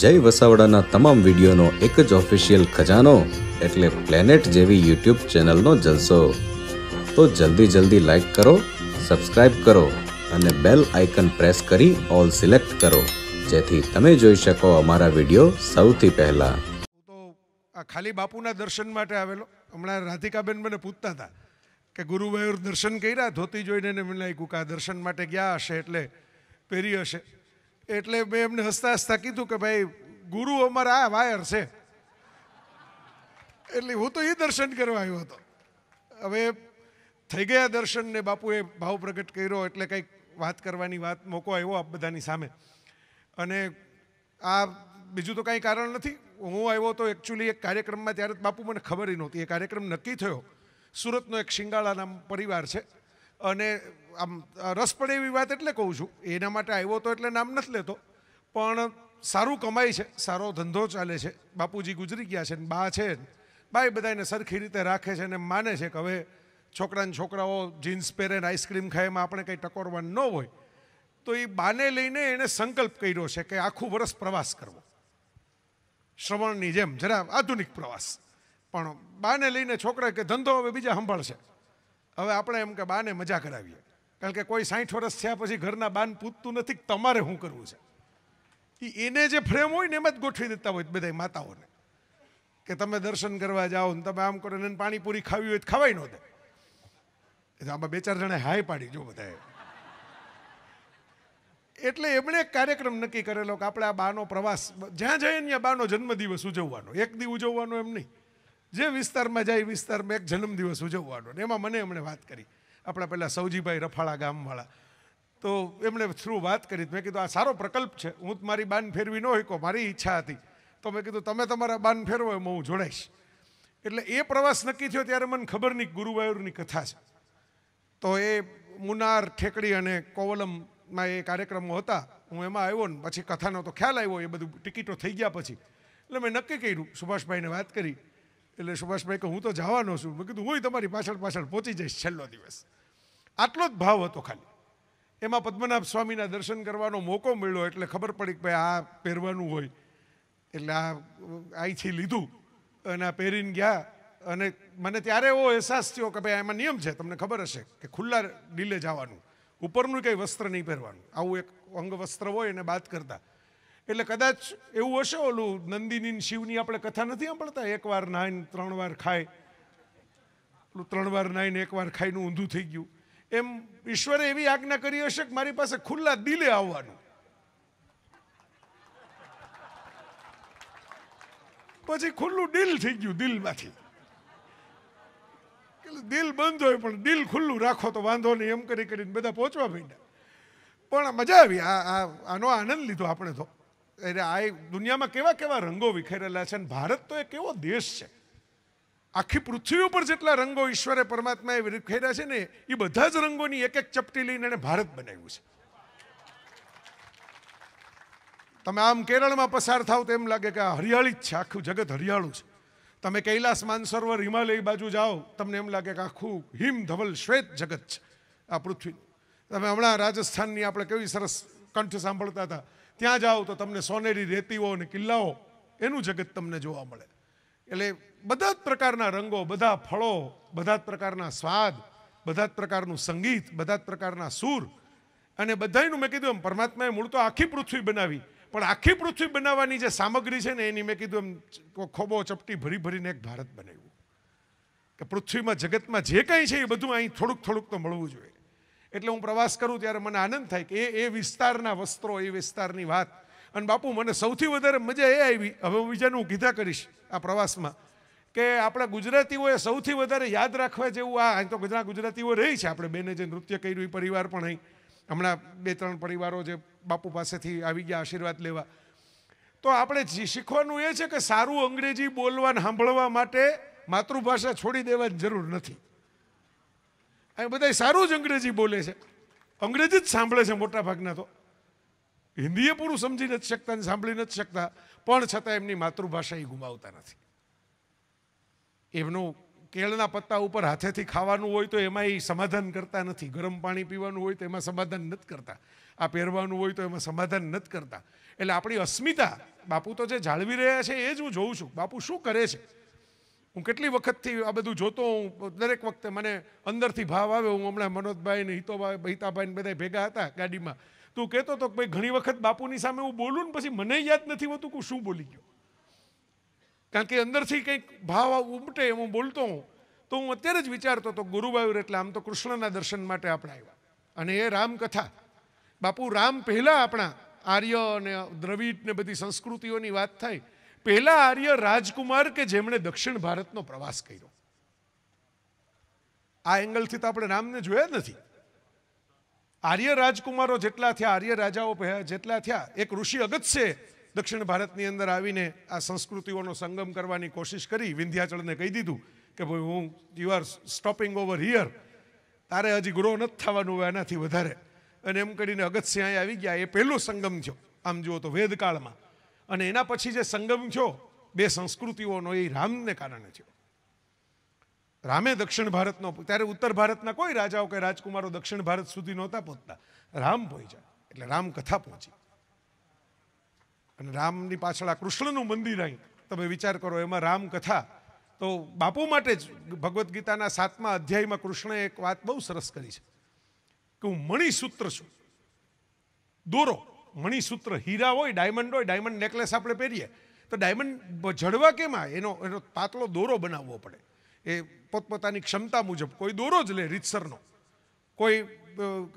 જય વસાવડાના તમામ વિડીયોનો એક જ ઓફિશિયલ ખજાનો એટલે પ્લેનેટ જેવી યુટ્યુબ ચેનલનો જલસો તો જલ્દી જલ્દી લાઈક કરો સબસ્ક્રાઇબ કરો અને બેલ આઇકન પ્રેસ કરી ઓલ સિલેક્ટ કરો જેથી તમે જોઈ શકો અમારા વિડીયો સૌથી પહેલાં ખાલી બાપુના દર્શન માટે આવેલો હમણાં રાધિકાબેન મને પૂછતા હતા કે ગુરુભાઈ દર્શન કર્યા ધોતી જોઈને મને લાગ્યું કે દર્શન માટે ગયા હશે એટલે પહેરી હશે એટલે મેં એમને હસતા હસતા કીધું કે ભાઈ ગુરુ અમારા આ વાયર છે એટલે હું તો એ દર્શન કરવા આવ્યો હતો હવે થઈ ગયા દર્શન ને બાપુએ ભાવ પ્રગટ કર્યો એટલે કંઈક વાત કરવાની વાત મોકો આવ્યો આપ બધાની સામે અને આ બીજું તો કાંઈ કારણ નથી હું આવ્યો તો એકચ્યુઅલી એક કાર્યક્રમમાં ત્યારે બાપુ મને ખબર નહોતી એ કાર્યક્રમ નક્કી થયો સુરતનો એક શિંગાળા નામ પરિવાર છે અને આમ રસ પડે એવી વાત એટલે કહું છું એના માટે આવ્યો તો એટલે નામ નથી લેતો પણ સારું કમાય છે સારો ધંધો ચાલે છે બાપુજી ગુજરી ગયા છે ને બા છે બા એ બધાને સરખી રીતે રાખે છે અને માને છે કે હવે છોકરાને છોકરાઓ જીન્સ પહેરે ને આઈસ્ક્રીમ ખાય એમાં આપણે કંઈ ટકોરવાનું ન હોય તો એ બાને લઈને એણે સંકલ્પ કર્યો છે કે આખું વરસ પ્રવાસ કરવો શ્રવણની જેમ જરા આધુનિક પ્રવાસ પણ બાને લઈને છોકરા કે ધંધો હવે બીજા સંભાળશે હવે આપણે એમ કે બાને મજા કરાવીએ કારણ કે કોઈ સાઠ વર્ષ થયા પછી ઘરના બાન પૂતતું નથી તમારે શું કરવું છે એને જે ફ્રેમ હોય ને એમ જ ગોઠવી દેતા હોય બધા માતાઓને કે તમે દર્શન કરવા જાઓ ને તમે આમ કરો ને પાણીપુરી ખાવી હોય તો ખાવાય ન દે એટલે આમાં બે ચાર જણે હાય પાડી જો બધાએ એટલે એમણે એક કાર્યક્રમ નક્કી કરેલો કે આપણે આ બાનો પ્રવાસ જ્યાં જઈએ ત્યાં બાનો જન્મદિવસ ઉજવવાનો એક દી ઉજવવાનો એમ નહીં જે વિસ્તારમાં જાય વિસ્તારમાં એક જન્મદિવસ ઉજવવાનો એમાં મને એમણે વાત કરી આપણા પહેલાં સૌજીભાઈ રફાળા ગામવાળા તો એમણે થ્રુ વાત કરી મેં કીધું આ સારો પ્રકલ્પ છે હું મારી બાન ફેરવી ન હોય મારી ઈચ્છા હતી તો મેં કીધું તમે તમારા બાન ફેરવો એમાં હું જોડાઈશ એટલે એ પ્રવાસ નક્કી થયો ત્યારે મને ખબર નહીં ગુરુવાયુરની કથા છે તો એ મુનાર ઠેકડી અને કોવલમમાં એ કાર્યક્રમો હતા હું એમાં આવ્યો ને પછી કથાનો તો ખ્યાલ આવ્યો એ બધું ટિકિટો થઈ ગયા પછી એટલે મેં નક્કી કર્યું સુભાષભાઈને વાત કરી એટલે સુભાષભાઈ કે હું તો જવાનો છું મેં કીધું હું તમારી પાછળ પાછળ પહોંચી જઈશ છેલ્લો દિવસ આટલો જ ભાવ હતો ખાલી એમાં પદ્મનાભ સ્વામીના દર્શન કરવાનો મોકો મળ્યો એટલે ખબર પડી કે ભાઈ આ પહેરવાનું હોય એટલે આ આઈથી લીધું અને આ પહેરીને ગયા અને મને ત્યારે એવો અહેસાસ થયો કે ભાઈ એમાં નિયમ છે તમને ખબર હશે કે ખુલ્લા ડીલે જવાનું ઉપરનું કંઈ વસ્ત્ર નહીં પહેરવાનું આવું એક અંગ વસ્ત્ર હોય એને બાદ કરતા એટલે કદાચ એવું હશે ઓલું નંદિની શિવની આપણે કથા નથી સાંભળતા એકવાર નાહીને ત્રણ વાર ખાય ત્રણ વાર નાહીને એકવાર ખાઈને ઊંધું થઈ ગયું એમ ઈશ્વરે એવી આજ્ઞા કરી હશે કે મારી પાસે ખુલ્લા દિલે આવવાનું પછી ખુલ્લું દિલ થઈ ગયું દિલમાંથી દિલ બંધ હોય પણ દિલ ખુલ્લું રાખો તો વાંધો નહીં એમ કરી કરીને બધા પહોંચવા માંડ્યા પણ મજા આવી આ આનો આનંદ લીધો આપણે તો એટલે આ દુનિયામાં કેવા કેવા રંગો વિખેરેલા છે અને ભારત તો એક કેવો દેશ છે આખી પૃથ્વી ઉપર જેટલા રંગો ઈશ્વરે પરમાત્માએ વિખેર્યા છે ને એ બધા જ રંગોની એક એક ચપટી લઈને એણે ભારત બનાવ્યું છે તમે આમ કેરળમાં પસાર થાવ તો એમ લાગે કે આ હરિયાળી જ છે આખું જગત હરિયાળું છે તમે કૈલાસ માનસરોવર હિમાલય બાજુ જાઓ તમને એમ લાગે કે આખું હિમ ધવલ શ્વેત જગત છે આ પૃથ્વી તમે હમણાં રાજસ્થાનની આપણે કેવી સરસ કંઠ સાંભળતા હતા ત્યાં જાઓ તો તમને સોનેરી રેતીઓ અને કિલ્લાઓ એનું જગત તમને જોવા મળે એટલે બધા જ પ્રકારના રંગો બધા ફળો બધા જ પ્રકારના સ્વાદ બધા જ પ્રકારનું સંગીત બધા જ પ્રકારના સૂર અને બધાનું મેં કીધું એમ પરમાત્માએ મૂળ તો આખી પૃથ્વી બનાવી પણ આખી પૃથ્વી બનાવવાની જે સામગ્રી છે ને એની મેં કીધું એમ ખોબો ચપટી ભરી ભરીને એક ભારત બનાવ્યું કે પૃથ્વીમાં જગતમાં જે કંઈ છે એ બધું અહીં થોડુંક થોડુંક તો મળવું જોઈએ એટલે હું પ્રવાસ કરું ત્યારે મને આનંદ થાય કે એ એ વિસ્તારના વસ્ત્રો એ વિસ્તારની વાત અને બાપુ મને સૌથી વધારે મજા એ આવી હવે હું બીજાનું હું કીધા કરીશ આ પ્રવાસમાં કે આપણા ગુજરાતીઓએ સૌથી વધારે યાદ રાખવા જેવું આ તો બધા ગુજરાતીઓ રહી છે આપણે બેને જે નૃત્ય કર્યું એ પરિવાર પણ અહીં હમણાં બે ત્રણ પરિવારો જે બાપુ પાસેથી આવી ગયા આશીર્વાદ લેવા તો આપણે શીખવાનું એ છે કે સારું અંગ્રેજી બોલવા સાંભળવા માટે માતૃભાષા છોડી દેવાની જરૂર નથી આ બધા સારું જ અંગ્રેજી બોલે છે અંગ્રેજી જ સાંભળે છે મોટાભાગના તો હિન્દીએ પૂરું સમજી નથી શકતા સાંભળી નથી શકતા પણ છતાં એમની માતૃભાષા એ ગુમાવતા નથી એમનું કેળના પત્તા ઉપર હાથેથી ખાવાનું હોય તો એમાં એ સમાધાન કરતા નથી ગરમ પાણી પીવાનું હોય તો એમાં સમાધાન નથી કરતા આ પહેરવાનું હોય તો એમાં સમાધાન નથી કરતા એટલે આપણી અસ્મિતા બાપુ તો જે જાળવી રહ્યા છે એ જ હું જોઉં છું બાપુ શું કરે છે હું કેટલી વખતથી આ બધું જોતો હું દરેક વખતે મને અંદરથી ભાવ આવ્યો હું હમણાં મનોજભાઈ ને હિતોભાઈ હિતાભાઈ બધા ભેગા હતા ગાડીમાં તું કહેતો હતો કે ભાઈ ઘણી વખત બાપુની સામે હું બોલું ને પછી મને યાદ નથી હોતું કે શું બોલી ગયો કારણ કે અંદરથી કંઈક ભાવ ઉમટે એમ હું બોલતો હું તો હું અત્યારે જ વિચારતો હતો ગુરુવાયુર એટલે આમ તો કૃષ્ણના દર્શન માટે આપણે આવ્યા અને એ રામકથા બાપુ રામ પહેલાં આપણા આર્ય અને દ્રવિડ ને બધી સંસ્કૃતિઓની વાત થાય પહેલા આર્ય રાજકુમાર કે જેમણે દક્ષિણ ભારતનો પ્રવાસ કર્યો આ એંગલથી તો આપણે રામને જોયા જ નથી આર્ય રાજકુમારો જેટલા થયા આર્ય રાજાઓ જેટલા થયા એક ઋષિ અગત્ય દક્ષિણ ભારતની અંદર આવીને આ સંસ્કૃતિઓનો સંગમ કરવાની કોશિશ કરી વિંધ્યાચળને કહી દીધું કે ભાઈ હું you are stopping over here તારે હજી ગ્રો નથી થવાનું એનાથી વધારે અને એમ કરીને અગત્ય અહીં આવી ગયા એ પહેલો સંગમ થયો આમ જુઓ તો વેદકાળમાં અને એના પછી જે સંગમ થયો બે સંસ્કૃતિઓનો એ રામને કારણે થયો રામે દક્ષિણ ભારતનો ત્યારે ઉત્તર ભારતના કોઈ રાજાઓ કે રાજકુમારો દક્ષિણ ભારત સુધી નહોતા પહોંચતા રામ પહોંચ્યા એટલે રામકથા પહોંચી અને રામની પાછળ આ કૃષ્ણનું મંદિર અહીં તમે વિચાર કરો એમાં રામકથા તો બાપુ માટે જ ભગવદ્ ગીતાના સાતમા અધ્યાયમાં કૃષ્ણએ એક વાત બહુ સરસ કરી છે કે હું મણિસૂત્ર છું દોરો મણિસૂત્ર હીરા હોય ડાયમંડ હોય ડાયમંડ નેકલેસ આપણે પહેરીએ તો ડાયમંડ જડવા કેમાં એનો એનો પાતળો દોરો બનાવવો પડે એ પોતપોતાની ક્ષમતા મુજબ કોઈ દોરો જ લે રીતસરનો કોઈ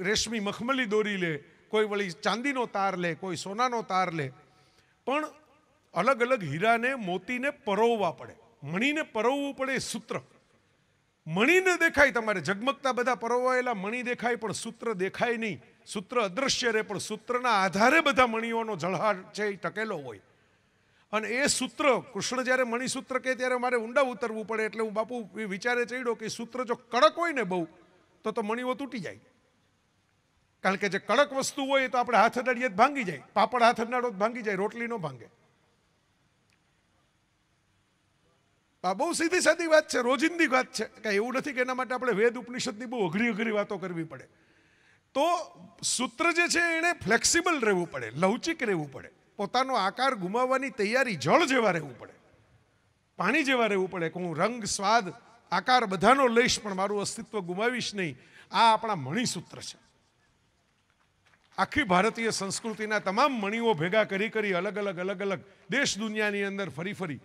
રેશમી મખમલી દોરી લે કોઈ વળી ચાંદીનો તાર લે કોઈ સોનાનો તાર લે પણ અલગ અલગ હીરાને મોતીને પરોવવા પડે મણીને પરોવવું પડે સૂત્ર મણીને દેખાય તમારે જગમગતા બધા પરોવાયેલા મણી દેખાય પણ સૂત્ર દેખાય નહીં સૂત્ર અદૃશ્ય રહે પણ સૂત્રના આધારે બધા મણીઓનો જળહાટ છે એ ટકેલો હોય અને એ સૂત્ર કૃષ્ણ જ્યારે મણિસૂત્ર કહે ત્યારે મારે ઊંડા ઉતરવું પડે એટલે હું બાપુ એ વિચારે ચડ્યો કે સૂત્ર જો કડક હોય ને બહુ તો તો મણીઓ તૂટી જાય કારણ કે જે કડક વસ્તુ હોય તો આપણે હાથ અડાડીએ જ ભાંગી જાય પાપડ હાથ અડાડો ભાંગી જાય રોટલી ન ભાંગે આ બહુ સીધી સાધી વાત છે રોજિંદી વાત છે કાંઈ એવું નથી કે એના માટે આપણે વેદ ઉપનિષદની બહુ અઘરી અઘરી વાતો કરવી પડે તો સૂત્ર જે છે એણે ફ્લેક્સિબલ રહેવું પડે લવચિક રહેવું પડે પોતાનો આકાર ગુમાવવાની તૈયારી જળ જેવા રહેવું પડે પાણી જેવા રહેવું પડે કે હું રંગ સ્વાદ આકાર બધાનો લઈશ પણ મારું અસ્તિત્વ ગુમાવીશ નહીં આ આપણા મણિસૂત્ર છે આખી ભારતીય સંસ્કૃતિના તમામ મણીઓ ભેગા કરી કરી અલગ અલગ અલગ અલગ દેશ દુનિયાની અંદર ફરી ફરી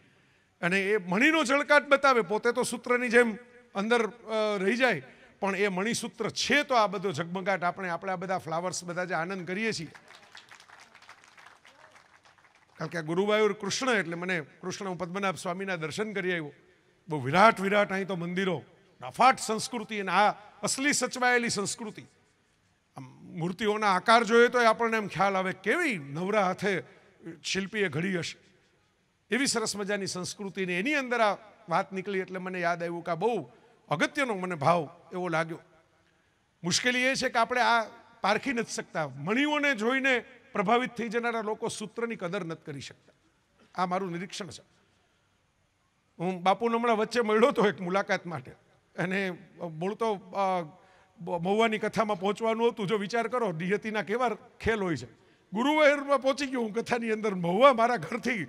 અને એ મણીનો ઝળકાટ બતાવે પોતે તો સૂત્રની જેમ અંદર રહી જાય પણ એ મણિસૂત્ર છે તો આ બધો ઝગમગાટ આપણે આપણે આ બધા ફ્લાવર્સ બધા જે આનંદ કરીએ છીએ કારણ કે આ ગુરુવાયુર કૃષ્ણ એટલે મને કૃષ્ણ હું પદ્મનાભ સ્વામીના દર્શન કરી આવ્યો બહુ વિરાટ વિરાટ અહીં તો મંદિરો નફાટ સંસ્કૃતિ અને આ અસલી સચવાયેલી સંસ્કૃતિ આમ મૂર્તિઓના આકાર જોઈએ તો આપણને એમ ખ્યાલ આવે કેવી નવરા હાથે શિલ્પીએ ઘડી હશે એવી સરસ મજાની સંસ્કૃતિને એની અંદર આ વાત નીકળી એટલે મને યાદ આવ્યું કે આ બહુ અગત્યનો મને ભાવ એવો લાગ્યો મુશ્કેલી એ છે કે આપણે આ પારખી નથી શકતા મણીઓને જોઈને પ્રભાવિત થઈ જનારા લોકો સૂત્રની કદર નથી કરી શકતા આ મારું નિરીક્ષણ છે હું બાપુને હમણાં વચ્ચે મળ્યો હતો એક મુલાકાત માટે અને બોલતો મહુવાની કથામાં પહોંચવાનું હતું જો વિચાર કરો નિયતિના કેવા ખેલ હોય છે ગુરુવાયુરમાં પહોંચી ગયો હું કથાની અંદર મહુવા મારા ઘરથી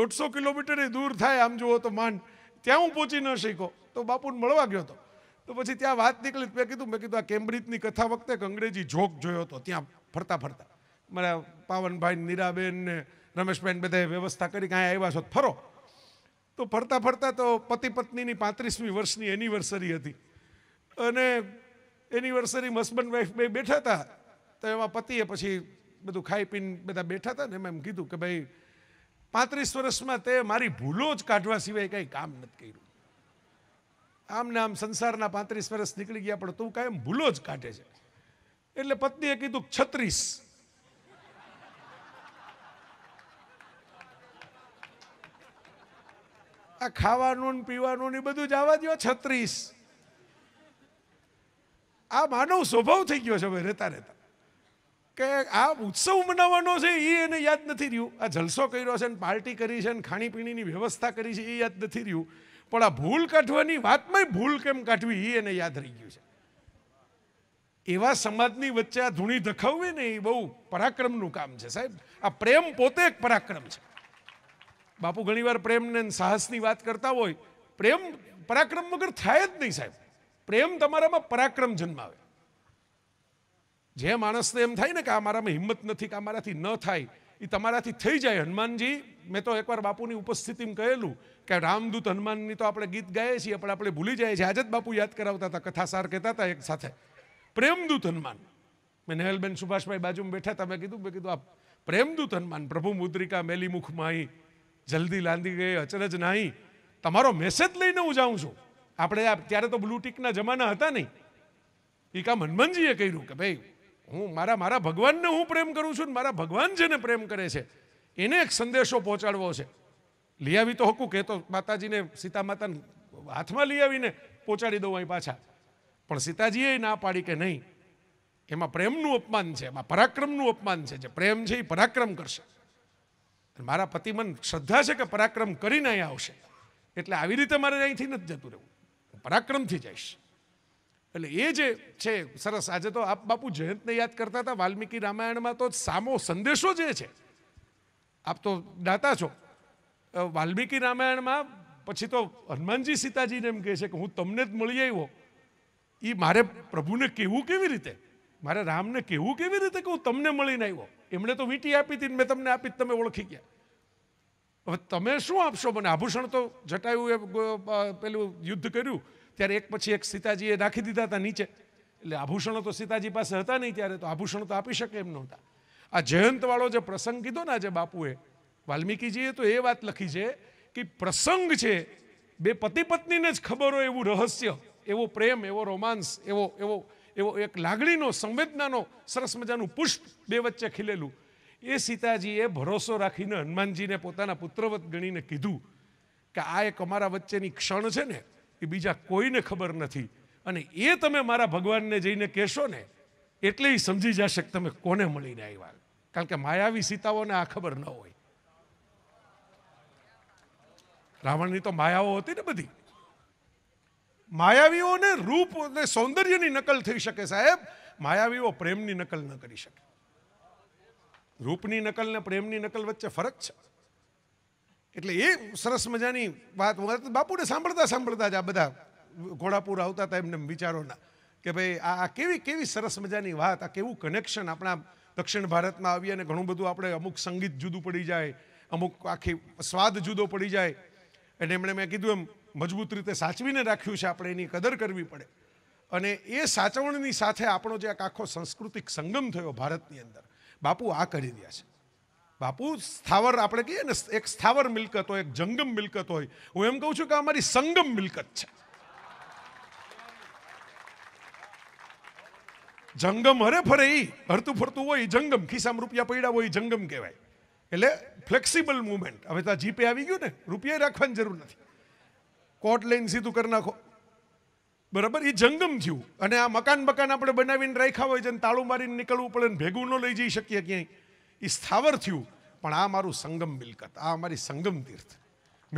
દોઢસો કિલોમીટર દૂર થાય આમ જુઓ તો માંડ ત્યાં હું પહોંચી ન શીખો તો બાપુને મળવા ગયો હતો તો પછી ત્યાં વાત નીકળી મેં કીધું મેં કીધું આ કેમ્બ્રિજની કથા વખતે અંગ્રેજી જોક જોયો હતો ત્યાં ફરતા ફરતા મારા પાવનભાઈ નીરાબેન ને રમેશબેન બધે વ્યવસ્થા કરી કાંઈ આવ્યા છો ફરો તો ફરતા ફરતા તો પતિ પત્નીની પાંત્રીસમી વર્ષની એનિવર્સરી હતી અને એનિવર્સરી હસબન્ડ વાઈફ બે બેઠા હતા તો એમાં પતિએ પછી બધું ખાઈ પીને બધા બેઠા હતા ને એમ એમ કીધું કે ભાઈ પાંત્રીસ વર્ષમાં તે મારી ભૂલો જ કાઢવા સિવાય કંઈ કામ નથી કર્યું આમ ને આમ સંસારના પાંત્રીસ વર્ષ નીકળી ગયા પણ તું કાંઈ ભૂલો જ કાઢે છે એટલે પત્નીએ કીધું છત્રીસ આ ખાવાનું ને પીવાનું ને બધું જ આવવા દો છત્રીસ આ માનવ સ્વભાવ થઈ ગયો છે ભાઈ રહેતા રહેતા કે આ ઉત્સવ મનાવવાનો છે એ એને યાદ નથી રહ્યું આ જલસો કર્યો છે ને પાર્ટી કરી છે ને ખાણીપીણીની વ્યવસ્થા કરી છે એ યાદ નથી રહ્યું પણ આ ભૂલ કાઢવાની વાતમાં ભૂલ કેમ કાઢવી એ એને યાદ રહી ગયું છે એવા સમાજની વચ્ચે આ ધૂણી ધખાવવી ને એ બહુ પરાક્રમનું કામ છે સાહેબ આ પ્રેમ પોતે એક પરાક્રમ છે બાપુ ઘણી વાર પ્રેમ ને સાહસની વાત કરતા હોય પ્રેમ પરાક્રમ વગર થાય જ નહીં સાહેબ પ્રેમ તમારામાં પરાક્રમ જન્માવે જે માણસને એમ થાય ને કે આ મારામાં હિંમત નથી કે આ મારાથી ન થાય એ તમારાથી થઈ જાય હનુમાનજી મેં તો એકવાર બાપુની ઉપસ્થિતિમાં કહેલું કે રામદૂત હનુમાનની તો આપણે ગીત ગાઈએ છીએ પણ આપણે ભૂલી જાય છીએ આજે જ બાપુ યાદ કરાવતા હતા કથાસાર કહેતા હતા એક સાથે પ્રેમદૂત હનુમાન મેં નહેલબેન સુભાષભાઈ બાજુમાં બેઠા હતા મેં કીધું મેં કીધું આ પ્રેમદૂત હનુમાન પ્રભુ મુદ્રિકા મેલી મુખ માહી જલ્દી લાંદી ગઈ અચરજ નહીં તમારો મેસેજ લઈને હું જાઉં છું આપણે ત્યારે તો બ્લુટીકના જમાના હતા નહીં એ કામ હનુમાનજીએ કહ્યું કે ભાઈ હું મારા મારા ભગવાનને હું પ્રેમ કરું છું ને મારા ભગવાન જેને પ્રેમ કરે છે એને એક સંદેશો પહોંચાડવો છે લઈ આવી તો હકું કહેતો માતાજીને સીતા માતાને હાથમાં લઈ આવીને પહોંચાડી દઉં અહીં પાછા પણ સીતાજીએ ના પાડી કે નહીં એમાં પ્રેમનું અપમાન છે એમાં પરાક્રમનું અપમાન છે જે પ્રેમ છે એ પરાક્રમ કરશે મારા પતિ મન શ્રદ્ધા છે કે પરાક્રમ કરીને અહીં આવશે એટલે આવી રીતે મારે અહીંથી નથી જતું રહેવું પરાક્રમથી જઈશ એટલે એ જે છે સરસ આજે તો આપ બાપુ જયંતને યાદ કરતા હતા વાલ્મીકી રામાયણમાં તો સામો સંદેશો જે છે આપ તો દાતા છો વાલ્મીકી રામાયણમાં પછી તો હનુમાનજી સીતાજીને એમ કહે છે કે હું તમને જ મળી આવ્યો એ મારે પ્રભુને કહેવું કેવી રીતે મારે રામને કેવું કેવી રીતે કે તમને મળીને આવ્યો એમણે તો વીંટી આપી હતી મેં તમને આપી તમે ઓળખી ગયા હવે તમે શું આપશો મને આભૂષણ તો જટાયું એ પેલું યુદ્ધ કર્યું ત્યારે એક પછી એક સીતાજીએ નાખી દીધા હતા નીચે એટલે આભૂષણો તો સીતાજી પાસે હતા નહીં ત્યારે તો આભૂષણ તો આપી શકે એમ નહોતા આ જયંતવાળો જે પ્રસંગ કીધો ને આજે બાપુએ વાલ્મીકીજીએ તો એ વાત લખી છે કે પ્રસંગ છે બે પતિ પત્નીને જ ખબર હોય એવું રહસ્ય એવો પ્રેમ એવો રોમાન્સ એવો એવો એવો એક લાગણીનો સંવેદનાનો સરસ મજાનું પુષ્પ બે વચ્ચે ખીલેલું એ સીતાજીએ ભરોસો રાખીને હનુમાનજીને પોતાના પુત્રવત ગણીને કીધું કે આ એક અમારા વચ્ચેની ક્ષણ છે ને એ બીજા કોઈને ખબર નથી અને એ તમે મારા ભગવાનને જઈને કહેશો ને એટલે એ સમજી જશે તમે કોને મળીને આવ્યા કારણ કે માયાવી સીતાઓને આ ખબર ન હોય રાવણની તો માયાઓ હતી ને બધી માયાવીઓને રૂપ અને સૌંદર્યની નકલ થઈ શકે સાહેબ માયાવીઓ પ્રેમની નકલ ન કરી શકે રૂપની નકલ ને પ્રેમની નકલ વચ્ચે ફરક છે એટલે એ સરસ મજાની વાત બાપુને સાંભળતા સાંભળતા જ આ બધા ઘોડાપુર આવતા હતા એમને વિચારોના કે ભાઈ આ કેવી કેવી સરસ મજાની વાત આ કેવું કનેક્શન આપણા દક્ષિણ ભારતમાં આવીએ અને ઘણું બધું આપણે અમુક સંગીત જુદું પડી જાય અમુક આખી સ્વાદ જુદો પડી જાય એટલે એમણે મેં કીધું એમ મજબૂત રીતે સાચવીને રાખ્યું છે આપણે એની કદર કરવી પડે અને એ સાચવણની સાથે આપણો જે એક આખો સાંસ્કૃતિક સંગમ થયો ભારતની અંદર બાપુ આ કરી રહ્યા છે બાપુ સ્થાવર આપણે કહીએ ને એક સ્થાવર મિલકત હોય એક જંગમ મિલકત હોય હું એમ કહું છું કે અમારી સંગમ મિલકત છે જંગમ હરે ફરે એ હરતું ફરતું હોય જંગમ ખિસ્સામાં રૂપિયા પડ્યા હોય જંગમ કહેવાય એટલે ફ્લેક્સિબલ મુવમેન્ટ હવે તો જીપે આવી ગયું ને રૂપિયા રાખવાની જરૂર નથી કોટ લઈને સીધું કરી નાખો બરાબર એ જંગમ થયું અને આ મકાન મકાન આપણે બનાવીને રાખ્યા હોય છે અને તાળું મારીને નીકળવું પડે ને ભેગું ન લઈ જઈ શકીએ ક્યાંય એ સ્થાવર થયું પણ આ મારું સંગમ મિલકત આ અમારી સંગમ તીર્થ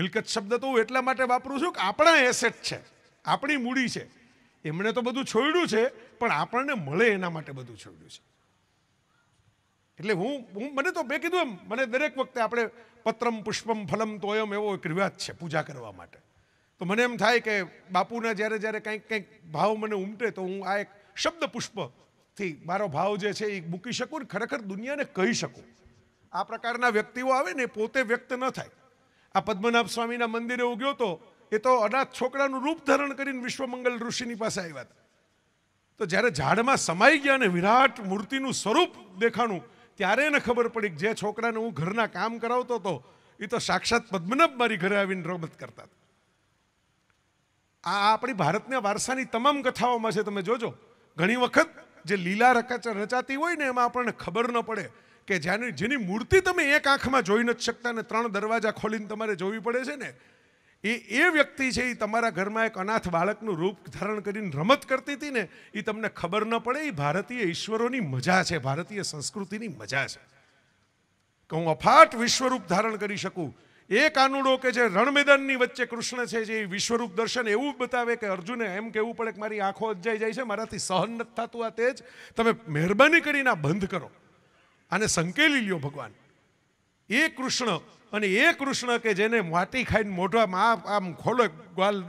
મિલકત શબ્દ તો હું એટલા માટે વાપરું છું કે આપણા એસેટ છે આપણી મૂડી છે એમણે તો બધું છોડ્યું છે પણ આપણને મળે એના માટે બધું છોડ્યું છે એટલે હું હું મને તો મેં કીધું એમ મને દરેક વખતે આપણે પત્રમ પુષ્પમ ફલમ તોયમ એવો એક રિવાજ છે પૂજા કરવા માટે તો મને એમ થાય કે બાપુના જ્યારે જ્યારે કંઈક કંઈક ભાવ મને ઉમટે તો હું આ એક શબ્દ પુષ્પથી મારો ભાવ જે છે એ મૂકી શકું ને ખરેખર દુનિયાને કહી શકું આ પ્રકારના વ્યક્તિઓ આવે ને પોતે વ્યક્ત ન થાય આ પદ્મનાભ સ્વામીના મંદિરે ઉગ્યો હતો એ તો અનાથ છોકરાનું રૂપ ધારણ કરીને વિશ્વમંગલ ઋષિની પાસે આવ્યા હતા તો જ્યારે ઝાડમાં સમાઈ ગયા અને વિરાટ મૂર્તિનું સ્વરૂપ દેખાણું ત્યારે એને ખબર પડી કે જે છોકરાને હું ઘરના કામ કરાવતો હતો એ તો સાક્ષાત પદ્મનાભ મારી ઘરે આવીને રમત કરતા હતા આ આપણી ભારતના વારસાની તમામ કથાઓમાં છે તમે જોજો ઘણી વખત જે લીલા રકાચા રચાતી હોય ને એમાં આપણને ખબર ન પડે કે જેની જેની મૂર્તિ તમે એક આંખમાં જોઈ નથી શકતા ને ત્રણ દરવાજા ખોલીને તમારે જોવી પડે છે ને એ એ વ્યક્તિ છે એ તમારા ઘરમાં એક અનાથ બાળકનું રૂપ ધારણ કરીને રમત કરતી હતી ને એ તમને ખબર ન પડે એ ભારતીય ઈશ્વરોની મજા છે ભારતીય સંસ્કૃતિની મજા છે કે હું અફાટ વિશ્વરૂપ ધારણ કરી શકું એ કાનુડો કે જે રણમેદાનની વચ્ચે કૃષ્ણ છે જે વિશ્વરૂપ દર્શન એવું બતાવે કે અર્જુને એમ કેવું પડે કે મારી આંખો અજાઈ જાય છે મારાથી સહન નથી થતું આ તેજ તમે મહેરબાની કરીને આ બંધ કરો આને સંકેલી લ્યો ભગવાન એ કૃષ્ણ અને એ કૃષ્ણ કે જેને માટી ખાઈને મોઢામાં આમ ખોલો ગ્વાલ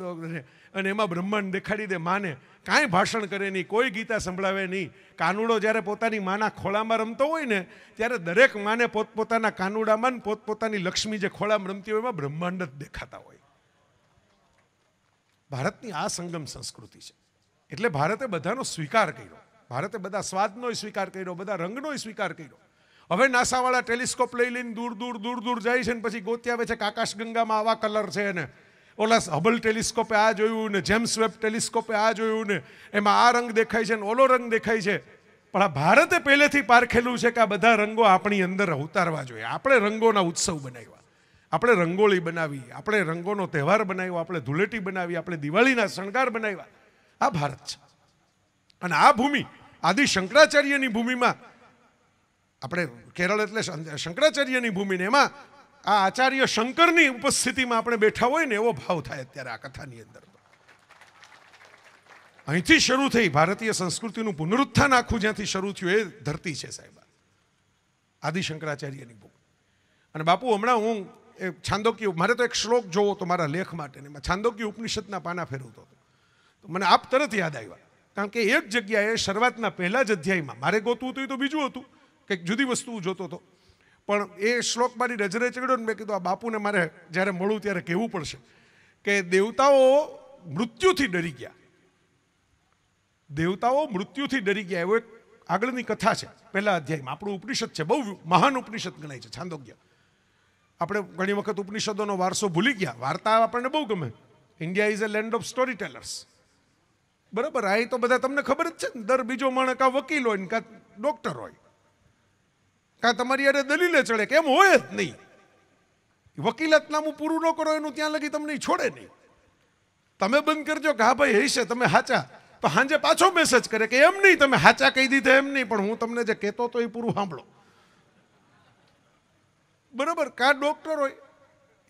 અને એમાં બ્રહ્માંડ દેખાડી દે માને કાંઈ ભાષણ કરે નહીં કોઈ ગીતા સંભળાવે નહીં કાનુડો જ્યારે પોતાની માના ખોળામાં રમતો હોય ને ત્યારે દરેક માને પોતપોતાના કાનુડામાં ને પોતપોતાની લક્ષ્મી જે ખોળામાં રમતી હોય એમાં બ્રહ્માંડ જ દેખાતા હોય ભારતની આ સંગમ સંસ્કૃતિ છે એટલે ભારતે બધાનો સ્વીકાર કર્યો ભારતે બધા સ્વાદનોય સ્વીકાર કર્યો બધા રંગનોય સ્વીકાર કર્યો હવે નાસાવાળા ટેલિસ્કોપ લઈ લઈને દૂર દૂર દૂર દૂર જાય છે ને પછી ગોતી આવે છે આકાશગંગામાં આવા કલર છે ને ઓલા હબલ ટેલિસ્કોપે આ જોયું ને જેમ્સ વેબ ટેલિસ્કોપે આ જોયું ને એમાં આ રંગ દેખાય છે ને ઓલો રંગ દેખાય છે પણ આ ભારતે પહેલેથી પારખેલું છે કે આ બધા રંગો આપણી અંદર ઉતારવા જોઈએ આપણે રંગોના ઉત્સવ બનાવ્યા આપણે રંગોળી બનાવી આપણે રંગોનો તહેવાર બનાવ્યો આપણે ધૂળેટી બનાવી આપણે દિવાળીના શણગાર બનાવ્યા આ ભારત છે અને આ ભૂમિ આદિ શંકરાચાર્યની ભૂમિમાં આપણે કેરળ એટલે શંકરાચાર્યની ભૂમિને એમાં આ આચાર્ય શંકરની ઉપસ્થિતિમાં આપણે બેઠા હોય ને એવો ભાવ થાય અત્યારે આ કથાની અંદર અહીંથી શરૂ થઈ ભારતીય સંસ્કૃતિનું પુનરુત્થાન આખું જ્યાંથી શરૂ થયું એ ધરતી છે સાહેબ આદિશંકરાચાર્યની શંકરાચાર્યની બુક અને બાપુ હમણાં હું એ છાંદોકી મારે તો એક શ્લોક જોવો તો મારા લેખ માટે એમાં છાંદોકી ઉપનિષદના પાના ફેરવતો હતો મને આપ તરત યાદ આવ્યા કારણ કે એક જગ્યાએ શરૂઆતના પહેલા જ અધ્યાયમાં મારે ગોતવું હતું એ તો બીજું હતું કંઈક જુદી વસ્તુ જોતો હતો પણ એ શ્લોક મારી નજરે ચડ્યો ને મેં કીધું આ બાપુને મારે જ્યારે મળું ત્યારે કહેવું પડશે કે દેવતાઓ મૃત્યુથી ડરી ગયા દેવતાઓ મૃત્યુથી ડરી ગયા એવો એક આગળની કથા છે પહેલા અધ્યાયમાં આપણું ઉપનિષદ છે બહુ મહાન ઉપનિષદ ગણાય છે છાંદોગ્ય આપણે ઘણી વખત ઉપનિષદોનો વારસો ભૂલી ગયા વાર્તા આપણને બહુ ગમે India is a land of storytellers બરાબર આ તો બધા તમને ખબર જ છે ને દર બીજો માણસ કાં વકીલ હોય ને કાં ડૉક્ટર હોય કાં તમારી યારે દલીલે ચડે કેમ હોય જ નહીં વકીલાતનામું પૂરું ન કરો એનું ત્યાં લગી તમને છોડે નહીં તમે બંધ કરજો કે હા ભાઈ હશે તમે હાચા તો હાંજે પાછો મેસેજ કરે કે એમ નહીં તમે હાચા કહી દીધા એમ નહીં પણ હું તમને જે કહેતો તો એ પૂરું સાંભળો બરાબર કા ડૉક્ટર હોય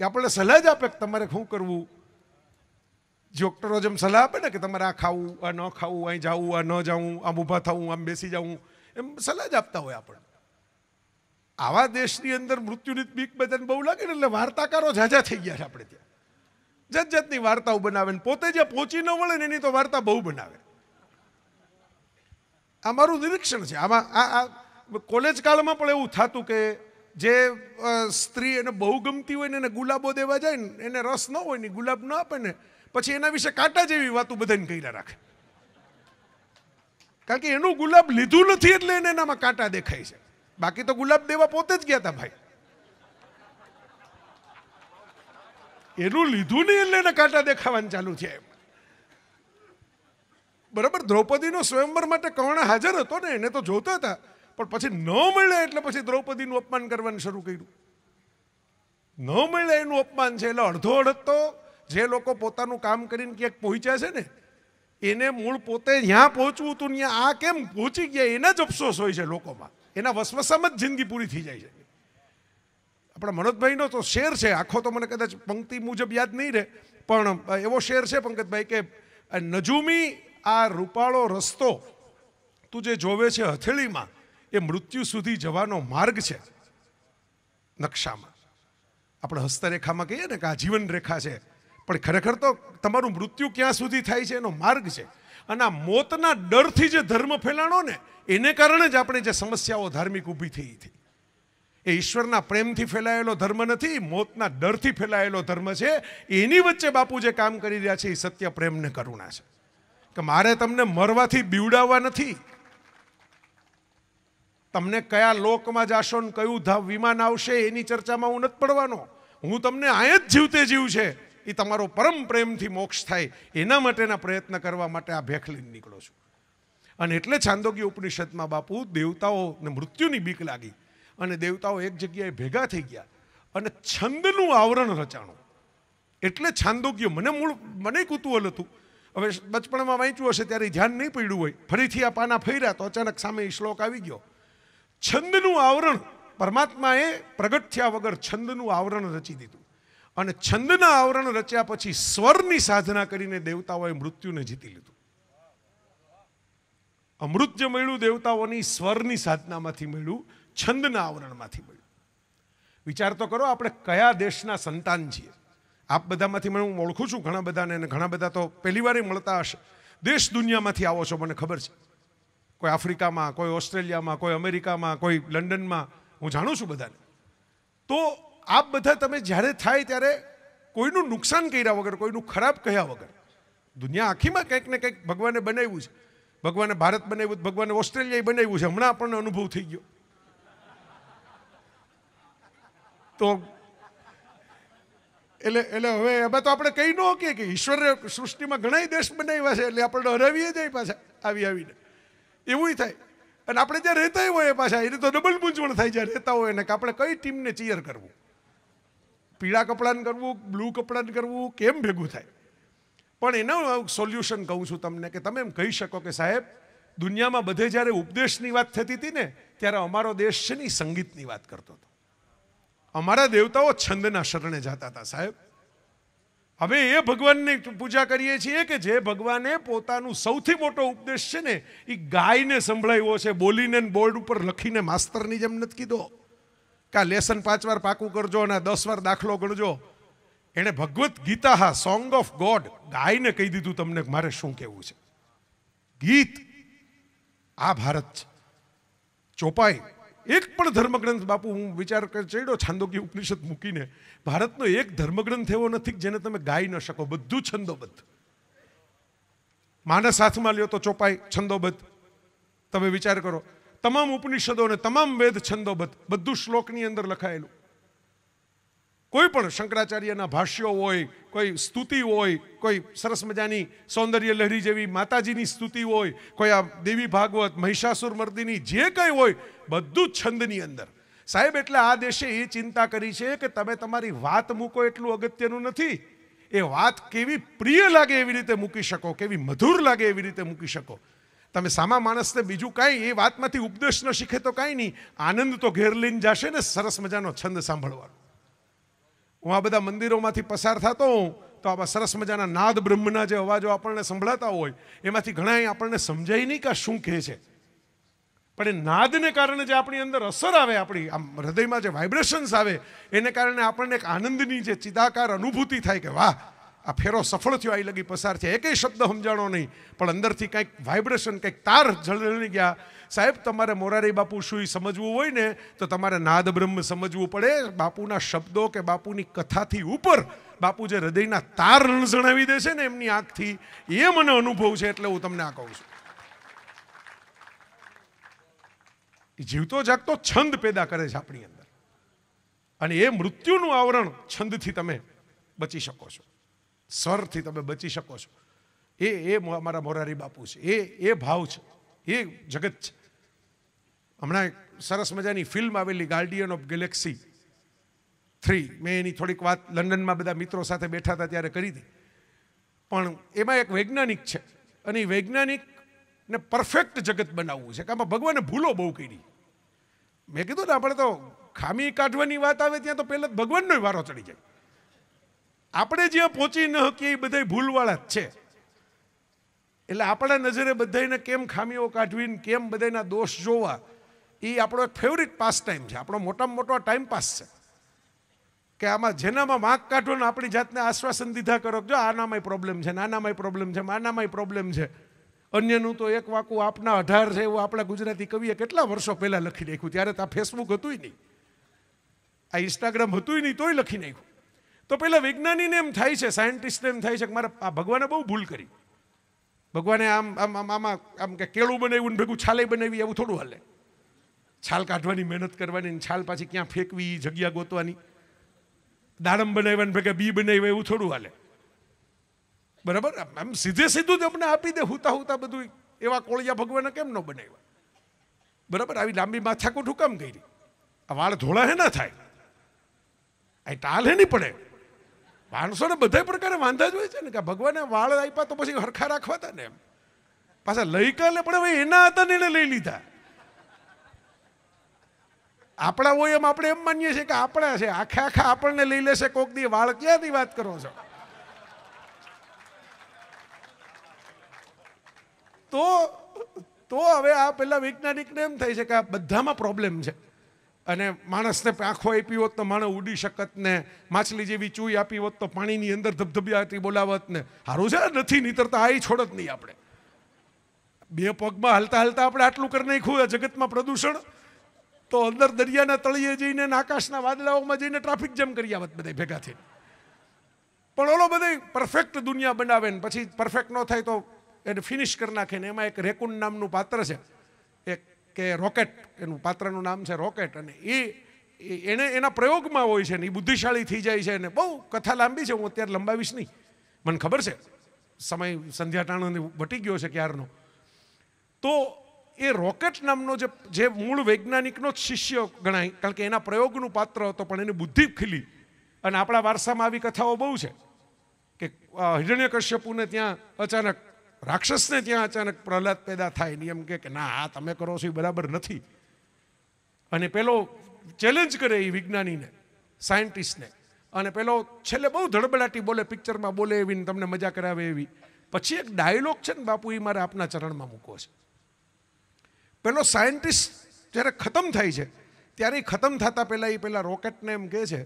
એ આપણને સલાહ જ આપે કે તમારે શું કરવું ડૉક્ટરો જેમ સલાહ આપે ને કે તમારે આ ખાવું આ ન ખાવું અહીં જવું આ ન જવું આમ ઊભા થવું આમ બેસી જવું એમ સલાહ જ આપતા હોય આપણે આવા દેશની અંદર મૃત્યુની બીક બધાને બહુ લાગે ને એટલે વાર્તાકારો ઝાઝા થઈ ગયા છે આપણે ત્યાં જાત જાતની વાર્તાઓ બનાવે ને પોતે જ્યાં પહોંચી ન મળે ને એની તો વાર્તા બહુ બનાવે આ મારું નિરીક્ષણ છે આમાં આ આ કોલેજ કાળમાં પણ એવું થતું કે જે સ્ત્રી એને બહુ ગમતી હોય ને એને ગુલાબો દેવા જાય ને એને રસ ન હોય ને ગુલાબ ન આપે ને પછી એના વિશે કાંટા જેવી વાતું બધાને કહીને રાખે કારણ કે એનું ગુલાબ લીધું નથી એટલે એને એનામાં કાંટા દેખાય છે બાકી તો ગુલાબ દેવા પોતે જ ગયા હતા ભાઈ એનું લીધું નહીં એટલે એને કાંટા દેખાવાનું ચાલુ છે બરાબર દ્રૌપદીનો સ્વયંવર માટે કર્ણ હાજર હતો ને એને તો જોતો હતા પણ પછી ન મળે એટલે પછી દ્રૌપદીનું અપમાન કરવાનું શરૂ કર્યું ન મળે એનું અપમાન છે એટલે અડધો અડધ તો જે લોકો પોતાનું કામ કરીને ક્યાંક પહોંચ્યા છે ને એને મૂળ પોતે જ્યાં પહોંચવું હતું ત્યાં આ કેમ પહોંચી ગયા એના જ અફસોસ હોય છે લોકોમાં એના વસવસામાં જ જિંદગી પૂરી થઈ જાય છે આપણા મનોજભાઈનો તો શેર છે આખો તો મને કદાચ પંક્તિ મુજબ યાદ નહીં રહે પણ એવો શેર છે પંકજભાઈ કે નજુમી આ રૂપાળો રસ્તો તું જે જોવે છે હથેળીમાં એ મૃત્યુ સુધી જવાનો માર્ગ છે નકશામાં આપણે હસ્તરેખામાં કહીએ ને કે આ જીવન રેખા છે પણ ખરેખર તો તમારું મૃત્યુ ક્યાં સુધી થાય છે એનો માર્ગ છે અને આ મોતના ડરથી જે ધર્મ ફેલાણો ને એને કારણે જ આપણે જે સમસ્યાઓ ધાર્મિક ઊભી થઈ હતી એ ઈશ્વરના પ્રેમથી ફેલાયેલો ધર્મ નથી મોતના ડરથી ફેલાયેલો ધર્મ છે એની વચ્ચે બાપુ જે કામ કરી રહ્યા છે એ સત્ય પ્રેમને કરુણા છે કે મારે તમને મરવાથી બીવડાવવા નથી તમને કયા લોકમાં જાશો ને કયું ધાવ વિમાન આવશે એની ચર્ચામાં હું નથી પડવાનો હું તમને આય જ જીવતે જીવ છે એ તમારો પરમ પ્રેમથી મોક્ષ થાય એના માટેના પ્રયત્ન કરવા માટે આ ભેખ લઈને નીકળો છું અને એટલે છાંદોગી ઉપનિષદમાં બાપુ દેવતાઓને મૃત્યુની બીક લાગી અને દેવતાઓ એક જગ્યાએ ભેગા થઈ ગયા અને છંદનું આવરણ રચાણું એટલે છાંદોગ્ય મને મૂળ મને કુતૂહલ હતું હવે બચપણમાં વાંચ્યું હશે ત્યારે ધ્યાન નહીં પડ્યું હોય ફરીથી આ પાના ફેર્યા તો અચાનક સામે શ્લોક આવી ગયો છંદનું આવરણ પરમાત્માએ પ્રગટ થયા વગર છંદનું આવરણ રચી દીધું અને છંદના આવરણ રચ્યા પછી સ્વરની સાધના કરીને દેવતાઓએ મૃત્યુને જીતી લીધું અમૃત જે મળ્યું દેવતાઓની સ્વરની સાધનામાંથી મળ્યું છંદના આવરણમાંથી મળ્યું વિચાર તો કરો આપણે કયા દેશના સંતાન છીએ આપ બધામાંથી મને હું ઓળખું છું ઘણા બધાને અને ઘણા બધા તો પહેલી વારે મળતા હશે દેશ દુનિયામાંથી આવો છો મને ખબર છે કોઈ આફ્રિકામાં કોઈ ઓસ્ટ્રેલિયામાં કોઈ અમેરિકામાં કોઈ લંડનમાં હું જાણું છું બધાને તો આપ બધા તમે જ્યારે થાય ત્યારે કોઈનું નુકસાન કર્યા વગર કોઈનું ખરાબ કહ્યા વગર દુનિયા આખીમાં કંઈક ને કંઈક ભગવાને બનાવ્યું છે ભગવાને ભારત બનાવ્યું ભગવાને ઓસ્ટ્રેલિયા બનાવ્યું છે હમણાં આપણને અનુભવ થઈ ગયો તો એટલે એટલે હવે એમાં તો આપણે કહી ન કે કે ઈશ્વરે સૃષ્ટિમાં ઘણા દેશ બનાવ્યા છે એટલે આપણને હરાવીએ જાય પાછા આવી આવીને એવું થાય અને આપણે જ્યાં રહેતા હોય પાછા એને તો ડબલ મૂંઝવણ થાય જ્યાં રહેતા હોય ને કે આપણે કઈ ટીમને ચિયર કરવું પીળા કપડાને કરવું બ્લુ કપડાને કરવું કેમ ભેગું થાય પણ એનું સોલ્યુશન કહું છું તમને કે તમે એમ કહી શકો કે સાહેબ દુનિયામાં બધે જ્યારે ઉપદેશની વાત થતી હતી ને ત્યારે અમારો દેશ છે ને સંગીતની વાત કરતો હતો અમારા દેવતાઓ છંદના શરણે જતા હતા સાહેબ હવે એ ભગવાનની પૂજા કરીએ છીએ કે જે ભગવાને પોતાનું સૌથી મોટો ઉપદેશ છે ને એ ગાયને સંભળાવ્યો છે બોલીને બોર્ડ ઉપર લખીને માસ્તરની જેમ નથી કીધો કે લેસન પાંચ વાર પાકું કરજો અને દસ વાર દાખલો ગણજો એણે ભગવદ્ ગીતા હા સોંગ ઓફ ગોડ ગાઈને કહી દીધું તમને મારે શું કહેવું છે ગીત આ ભારત છે ચોપાઈ એક પણ ધર્મગ્રંથ બાપુ હું વિચાર ચડ્યો છાંદોકી ઉપનિષદ મૂકીને ભારતનો એક ધર્મગ્રંથ એવો નથી જેને તમે ગાઈ ન શકો બધું છંદોબદ્ધ માનસ હાથમાં લ્યો તો ચોપાઈ છંદોબદ્ધ તમે વિચાર કરો તમામ ઉપનિષદો અને તમામ વેદ છંદોબદ્ધ બધું શ્લોકની અંદર લખાયેલું કોઈ પણ શંકરાચાર્યના ભાષ્યો હોય કોઈ સ્તુતિ હોય કોઈ સરસ મજાની સૌંદર્ય લહેરી જેવી માતાજીની સ્તુતિ હોય કોઈ આ દેવી ભાગવત મહિષાસુર મર્દિની જે કંઈ હોય બધું છંદની અંદર સાહેબ એટલે આ દેશે એ ચિંતા કરી છે કે તમે તમારી વાત મૂકો એટલું અગત્યનું નથી એ વાત કેવી પ્રિય લાગે એવી રીતે મૂકી શકો કેવી મધુર લાગે એવી રીતે મૂકી શકો તમે સામા માણસને બીજું કાંઈ એ વાતમાંથી ઉપદેશ ન શીખે તો કાંઈ નહીં આનંદ તો ઘેર લઈને જશે ને સરસ મજાનો છંદ સાંભળવાનો હું આ બધા મંદિરોમાંથી પસાર થતો હોઉં તો આવા સરસ મજાના નાદ બ્રહ્મના જે અવાજો આપણને સંભળાતા હોય એમાંથી ઘણા આપણને સમજાય નહીં કે શું કહે છે પણ એ નાદને કારણે જે આપણી અંદર અસર આવે આપણી આમ હૃદયમાં જે વાઇબ્રેશન્સ આવે એને કારણે આપણને એક આનંદની જે ચિદાકાર અનુભૂતિ થાય કે વાહ આ ફેરો સફળ થયો આવી લગી પસાર થયા એકેય શબ્દ સમજાણો નહીં પણ અંદરથી કંઈક વાઇબ્રેશન કંઈક તાર જળની ગયા સાહેબ તમારે મોરારી બાપુ શું સમજવું હોય ને તો તમારે નાદ બ્રહ્મ સમજવું પડે બાપુના શબ્દો કે બાપુની કથાથી ઉપર બાપુ જે હૃદયના તાર રણઝણાવી દે છે ને એમની આંખથી એ મને અનુભવ છે એટલે હું તમને આ કહું છું જીવતો જાગતો છંદ પેદા કરે છે આપણી અંદર અને એ મૃત્યુનું આવરણ છંદથી તમે બચી શકો છો સ્વરથી તમે બચી શકો છો એ એ અમારા મોરારી બાપુ છે એ એ ભાવ છે એ જગત છે હમણાં એક સરસ મજાની ફિલ્મ આવેલી ગાર્ડિયન ઓફ ગેલેક્સી થ્રી મેં એની થોડીક વાત લંડનમાં બધા મિત્રો સાથે બેઠા હતા ત્યારે કરી હતી પણ એમાં એક વૈજ્ઞાનિક છે અને એ વૈજ્ઞાનિકને પરફેક્ટ જગત બનાવવું છે કે આમાં ભગવાને ભૂલો બહુ કરી મેં કીધું ને આપણે તો ખામી કાઢવાની વાત આવે ત્યાં તો પહેલાં ભગવાનનો વારો ચડી જાય આપણે જ્યાં પહોંચી ન શકીએ એ બધા ભૂલવાળા જ છે એટલે આપણા નજરે બધાને કેમ ખામીઓ કાઢવીને કેમ બધાના દોષ જોવા એ આપણો એક ફેવરિટ પાસ ટાઈમ છે આપણો મોટામાં મોટો ટાઈમ પાસ છે કે આમાં જેનામાં વાંક કાઢો ને આપણી જાતને આશ્વાસન દીધા કરો જો આનામાંય પ્રોબ્લેમ છે નાનામાંય પ્રોબ્લેમ છે આનામાંય પ્રોબ્લેમ છે અન્યનું તો એક વાકું આપના અઢાર છે એવું આપણા ગુજરાતી કવિએ કેટલા વર્ષો પહેલાં લખી નાખ્યું ત્યારે તો આ ફેસબુક હતું નહીં આ ઇન્સ્ટાગ્રામ હતું નહીં તોય લખી નાખ્યું તો પહેલાં વિજ્ઞાનીને એમ થાય છે સાયન્ટિસ્ટને એમ થાય છે કે મારે આ ભગવાને બહુ ભૂલ કરી ભગવાને આમ આમ આમ આમાં આમ કે કેળું બનાવ્યું ને ભેગું છાલે બનાવી એવું થોડું હાલે છાલ કાઢવાની મહેનત કરવાની છાલ પાછી ક્યાં ફેંકવી જગ્યા ગોતવાની દાડમ બનાવ્યા ભેગા બી બનાવ્યા એવું થોડું હાલે બરાબર આમ સીધે સીધું જ અમને આપી દે હુતા હુતા બધું એવા કોળિયા ભગવાને કેમ ન બનાવ્યા બરાબર આવી લાંબી માથાકૂટ હુકમ કરી આ વાળ ધોળા હે ના થાય આ ટાલ હે નહીં પડે માણસોને બધા પ્રકારે વાંધા જ હોય છે ને કે ભગવાને વાળ આપ્યા તો પછી હરખા રાખવા હતા ને એમ પાછા લઈ કાલે પણ હવે એના હતા ને એને લઈ લીધા આપણા હોય એમ આપણે એમ માનીએ છીએ કે આપણા છે આખે આખા આપણને લઈ લેશે કોક દી વાળ ક્યાંથી વાત કરો છો તો તો હવે આ પેલા ને એમ થાય છે કે આ બધામાં પ્રોબ્લેમ છે અને માણસને આંખો આપી હોત તો માણસ ઉડી શકત ને માછલી જેવી ચૂઈ આપી હોત તો પાણીની અંદર ધબધબ્યાથી બોલાવત ને સારું છે નથી નીતરતા આ છોડત નહીં આપણે બે પગમાં હલતા હલતા આપણે આટલું કરી નાખ્યું જગતમાં પ્રદૂષણ તો અંદર દરિયાના તળીએ જઈને આકાશના વાદળાઓમાં જઈને ટ્રાફિક જેમ કરી આવત બધા ભેગાથી પણ ઓલો બધે પરફેક્ટ દુનિયા બનાવે ને પછી પરફેક્ટ ન થાય તો એને ફિનિશ કરી નાખે ને એમાં એક રેકુન નામનું પાત્ર છે કે રોકેટ એનું પાત્રનું નામ છે રોકેટ અને એ એને એના પ્રયોગમાં હોય છે ને એ બુદ્ધિશાળી થઈ જાય છે અને બહુ કથા લાંબી છે હું અત્યારે લંબાવીશ નહીં મને ખબર છે સમય સંધ્યાટાણોને વટી ગયો છે ક્યારનો તો એ રોકેટ નામનો જે જે મૂળ વૈજ્ઞાનિકનો જ શિષ્ય ગણાય કારણ કે એના પ્રયોગનું પાત્ર હતો પણ એની બુદ્ધિ ખીલી અને આપણા વારસામાં આવી કથાઓ બહુ છે કે હિરણ્ય કશ્યપુને ત્યાં અચાનક રાક્ષસને ત્યાં અચાનક પ્રહલાદ પેદા થાય નિયમ કે ના આ તમે કરો છો એ બરાબર નથી અને પેલો ચેલેન્જ કરે એ વિજ્ઞાનીને સાયન્ટિસ્ટને અને પેલો છેલ્લે બહુ ધડબડાટી બોલે પિક્ચરમાં બોલે એવી ને તમને મજા કરાવે એવી પછી એક ડાયલોગ છે ને બાપુ એ મારે આપના ચરણમાં મૂકો છે પેલો સાયન્ટિસ્ટ જ્યારે ખતમ થાય છે ત્યારે એ ખતમ થતા પહેલાં એ પેલા રોકેટને એમ કહે છે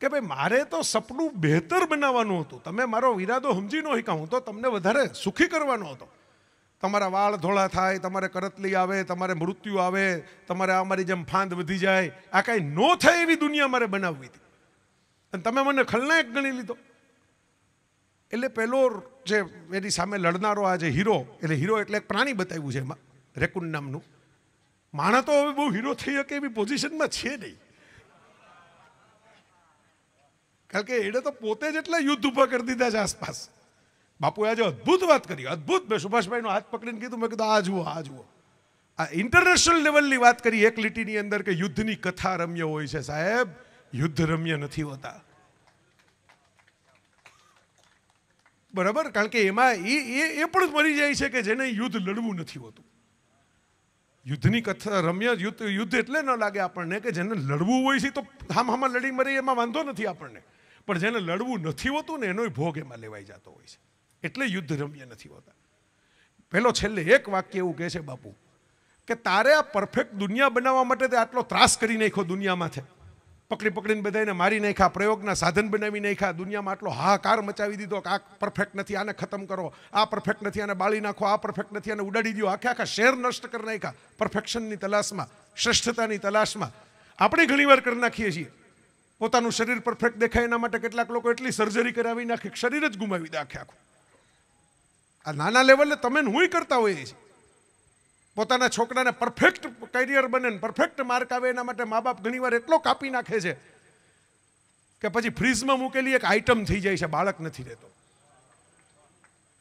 કે ભાઈ મારે તો સપનું બહેતર બનાવવાનું હતું તમે મારો ઈરાદો સમજી ન શીખા તો તમને વધારે સુખી કરવાનો હતો તમારા વાળ ધોળા થાય તમારે કરતલી આવે તમારે મૃત્યુ આવે તમારે આ મારી જેમ ફાંદ વધી જાય આ કાંઈ ન થાય એવી દુનિયા મારે બનાવવી હતી અને તમે મને ખલનાયક ગણી લીધો એટલે પેલો જે એની સામે લડનારો આ જે હીરો એટલે હીરો એટલે એક પ્રાણી બતાવ્યું છે એમાં રેકુન નામનું માણસ તો હવે બહુ હીરો થઈ શકે એવી પોઝિશનમાં છે નહીં કારણ કે એણે તો પોતે જ એટલા યુદ્ધ ઉભા કરી દીધા છે આસપાસ બાપુએ આજે અદ્ભુત વાત કરી અદ્ભુત મેં સુભાષભાઈનો હાથ પકડીને કીધું મેં કીધું આ જુઓ આ જુઓ આ ઇન્ટરનેશનલ લેવલની વાત કરી એક લીટીની અંદર કે યુદ્ધની કથા રમ્ય હોય છે સાહેબ યુદ્ધ રમ્ય નથી હોતા બરાબર કારણ કે એમાં એ એ એ પણ મરી જાય છે કે જેને યુદ્ધ લડવું નથી હોતું યુદ્ધની કથા રમ્ય યુદ્ધ યુદ્ધ એટલે ન લાગે આપણને કે જેને લડવું હોય છે તો હામ હામાં લડી મરી એમાં વાંધો નથી આપણને પણ જેને લડવું નથી હોતું ને એનોય ભોગ એમાં લેવાઈ જતો હોય છે એટલે યુદ્ધ રમ્ય નથી હોતા પેલો છેલ્લે એક વાક્ય એવું કહે છે બાપુ કે તારે આ પરફેક્ટ દુનિયા બનાવવા માટે તે આટલો ત્રાસ કરી નાખ્યો દુનિયામાંથી પકડી પકડીને બધાને મારી નાખ્યા પ્રયોગના સાધન બનાવી નાખ્યા દુનિયામાં આટલો હાહાકાર મચાવી દીધો કે આ પરફેક્ટ નથી આને ખતમ કરો આ પરફેક્ટ નથી આને બાળી નાખો આ પરફેક્ટ નથી આને ઉડાડી દો આખે આખા શેર નષ્ટ કરી નાખ્યા પરફેક્શનની તલાશમાં શ્રેષ્ઠતાની તલાશમાં આપણે ઘણીવાર કરી નાખીએ છીએ પોતાનું શરીર પરફેક્ટ દેખાય એના માટે કેટલાક લોકો એટલી સર્જરી કરાવી નાખે શરીર જ ગુમાવી દે આખું આ નાના લેવલે તમે હુંય કરતા હોય છે પોતાના છોકરાને પરફેક્ટ કરિયર બને પરફેક્ટ માર્ક આવે એના માટે મા બાપ ઘણીવાર એટલો કાપી નાખે છે કે પછી ફ્રીજમાં મૂકેલી એક આઈટમ થઈ જાય છે બાળક નથી રહેતો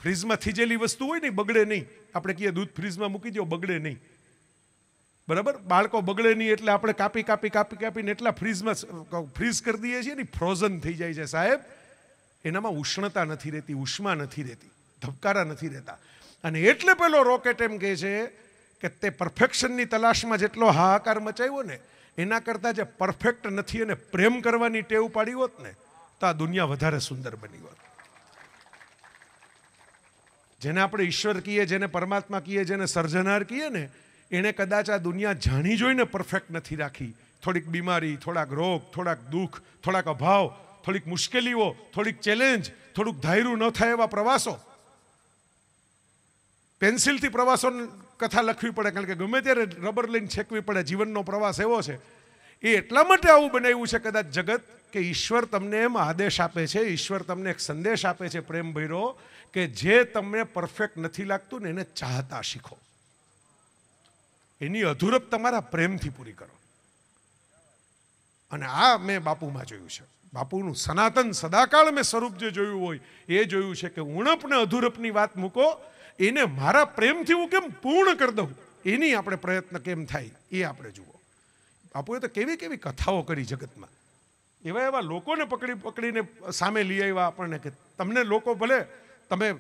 ફ્રીજમાં થીજેલી વસ્તુ હોય ને બગડે નહીં આપણે કહીએ દૂધ ફ્રીજમાં મૂકી દો બગડે નહીં બરાબર બાળકો બગડે નહીં એટલે આપણે કાપી કાપી કાપી કાપીને એટલા ફ્રીઝમાં ફ્રીઝ કરી દઈએ છીએ ને ફ્રોઝન થઈ જાય છે સાહેબ એનામાં ઉષ્ણતા નથી રહેતી ઉષ્મા નથી રહેતી ધબકારા નથી રહેતા અને એટલે પેલો રોકેટ એમ કહે છે કે તે પરફેક્શનની તલાશમાં જેટલો હાહાકાર મચાવ્યો ને એના કરતાં જે પરફેક્ટ નથી અને પ્રેમ કરવાની ટેવ પાડી હોત ને તો આ દુનિયા વધારે સુંદર બની હોત જેને આપણે ઈશ્વર કહીએ જેને પરમાત્મા કહીએ જેને સર્જનાર કહીએ ને એણે કદાચ આ દુનિયા જાણી જોઈને પરફેક્ટ નથી રાખી થોડીક બીમારી થોડાક રોગ થોડાક દુઃખ થોડાક અભાવ થોડીક મુશ્કેલીઓ થોડીક ચેલેન્જ થોડુંક ધાયરું ન થાય એવા પ્રવાસો પેન્સિલથી પ્રવાસો કથા લખવી પડે કારણ કે ગમે ત્યારે રબર લઈને છેકવી પડે જીવનનો પ્રવાસ એવો છે એ એટલા માટે આવું બનાવ્યું છે કદાચ જગત કે ઈશ્વર તમને એમ આદેશ આપે છે ઈશ્વર તમને એક સંદેશ આપે છે પ્રેમ ભૈરો કે જે તમને પરફેક્ટ નથી લાગતું ને એને ચાહતા શીખો એની અધૂરપ તમારા પ્રેમથી પૂરી કરો અને આ મેં બાપુમાં જોયું છે બાપુનું સનાતન સદાકાળ મેં સ્વરૂપ જે જોયું હોય એ જોયું છે કે ઉણપ ને અધૂરપની વાત મૂકો એને મારા પ્રેમથી હું કેમ પૂર્ણ કરી દઉં એની આપણે પ્રયત્ન કેમ થાય એ આપણે જુઓ બાપુએ તો કેવી કેવી કથાઓ કરી જગતમાં એવા એવા લોકોને પકડી પકડીને સામે લઈ આવ્યા આપણને કે તમને લોકો ભલે તમે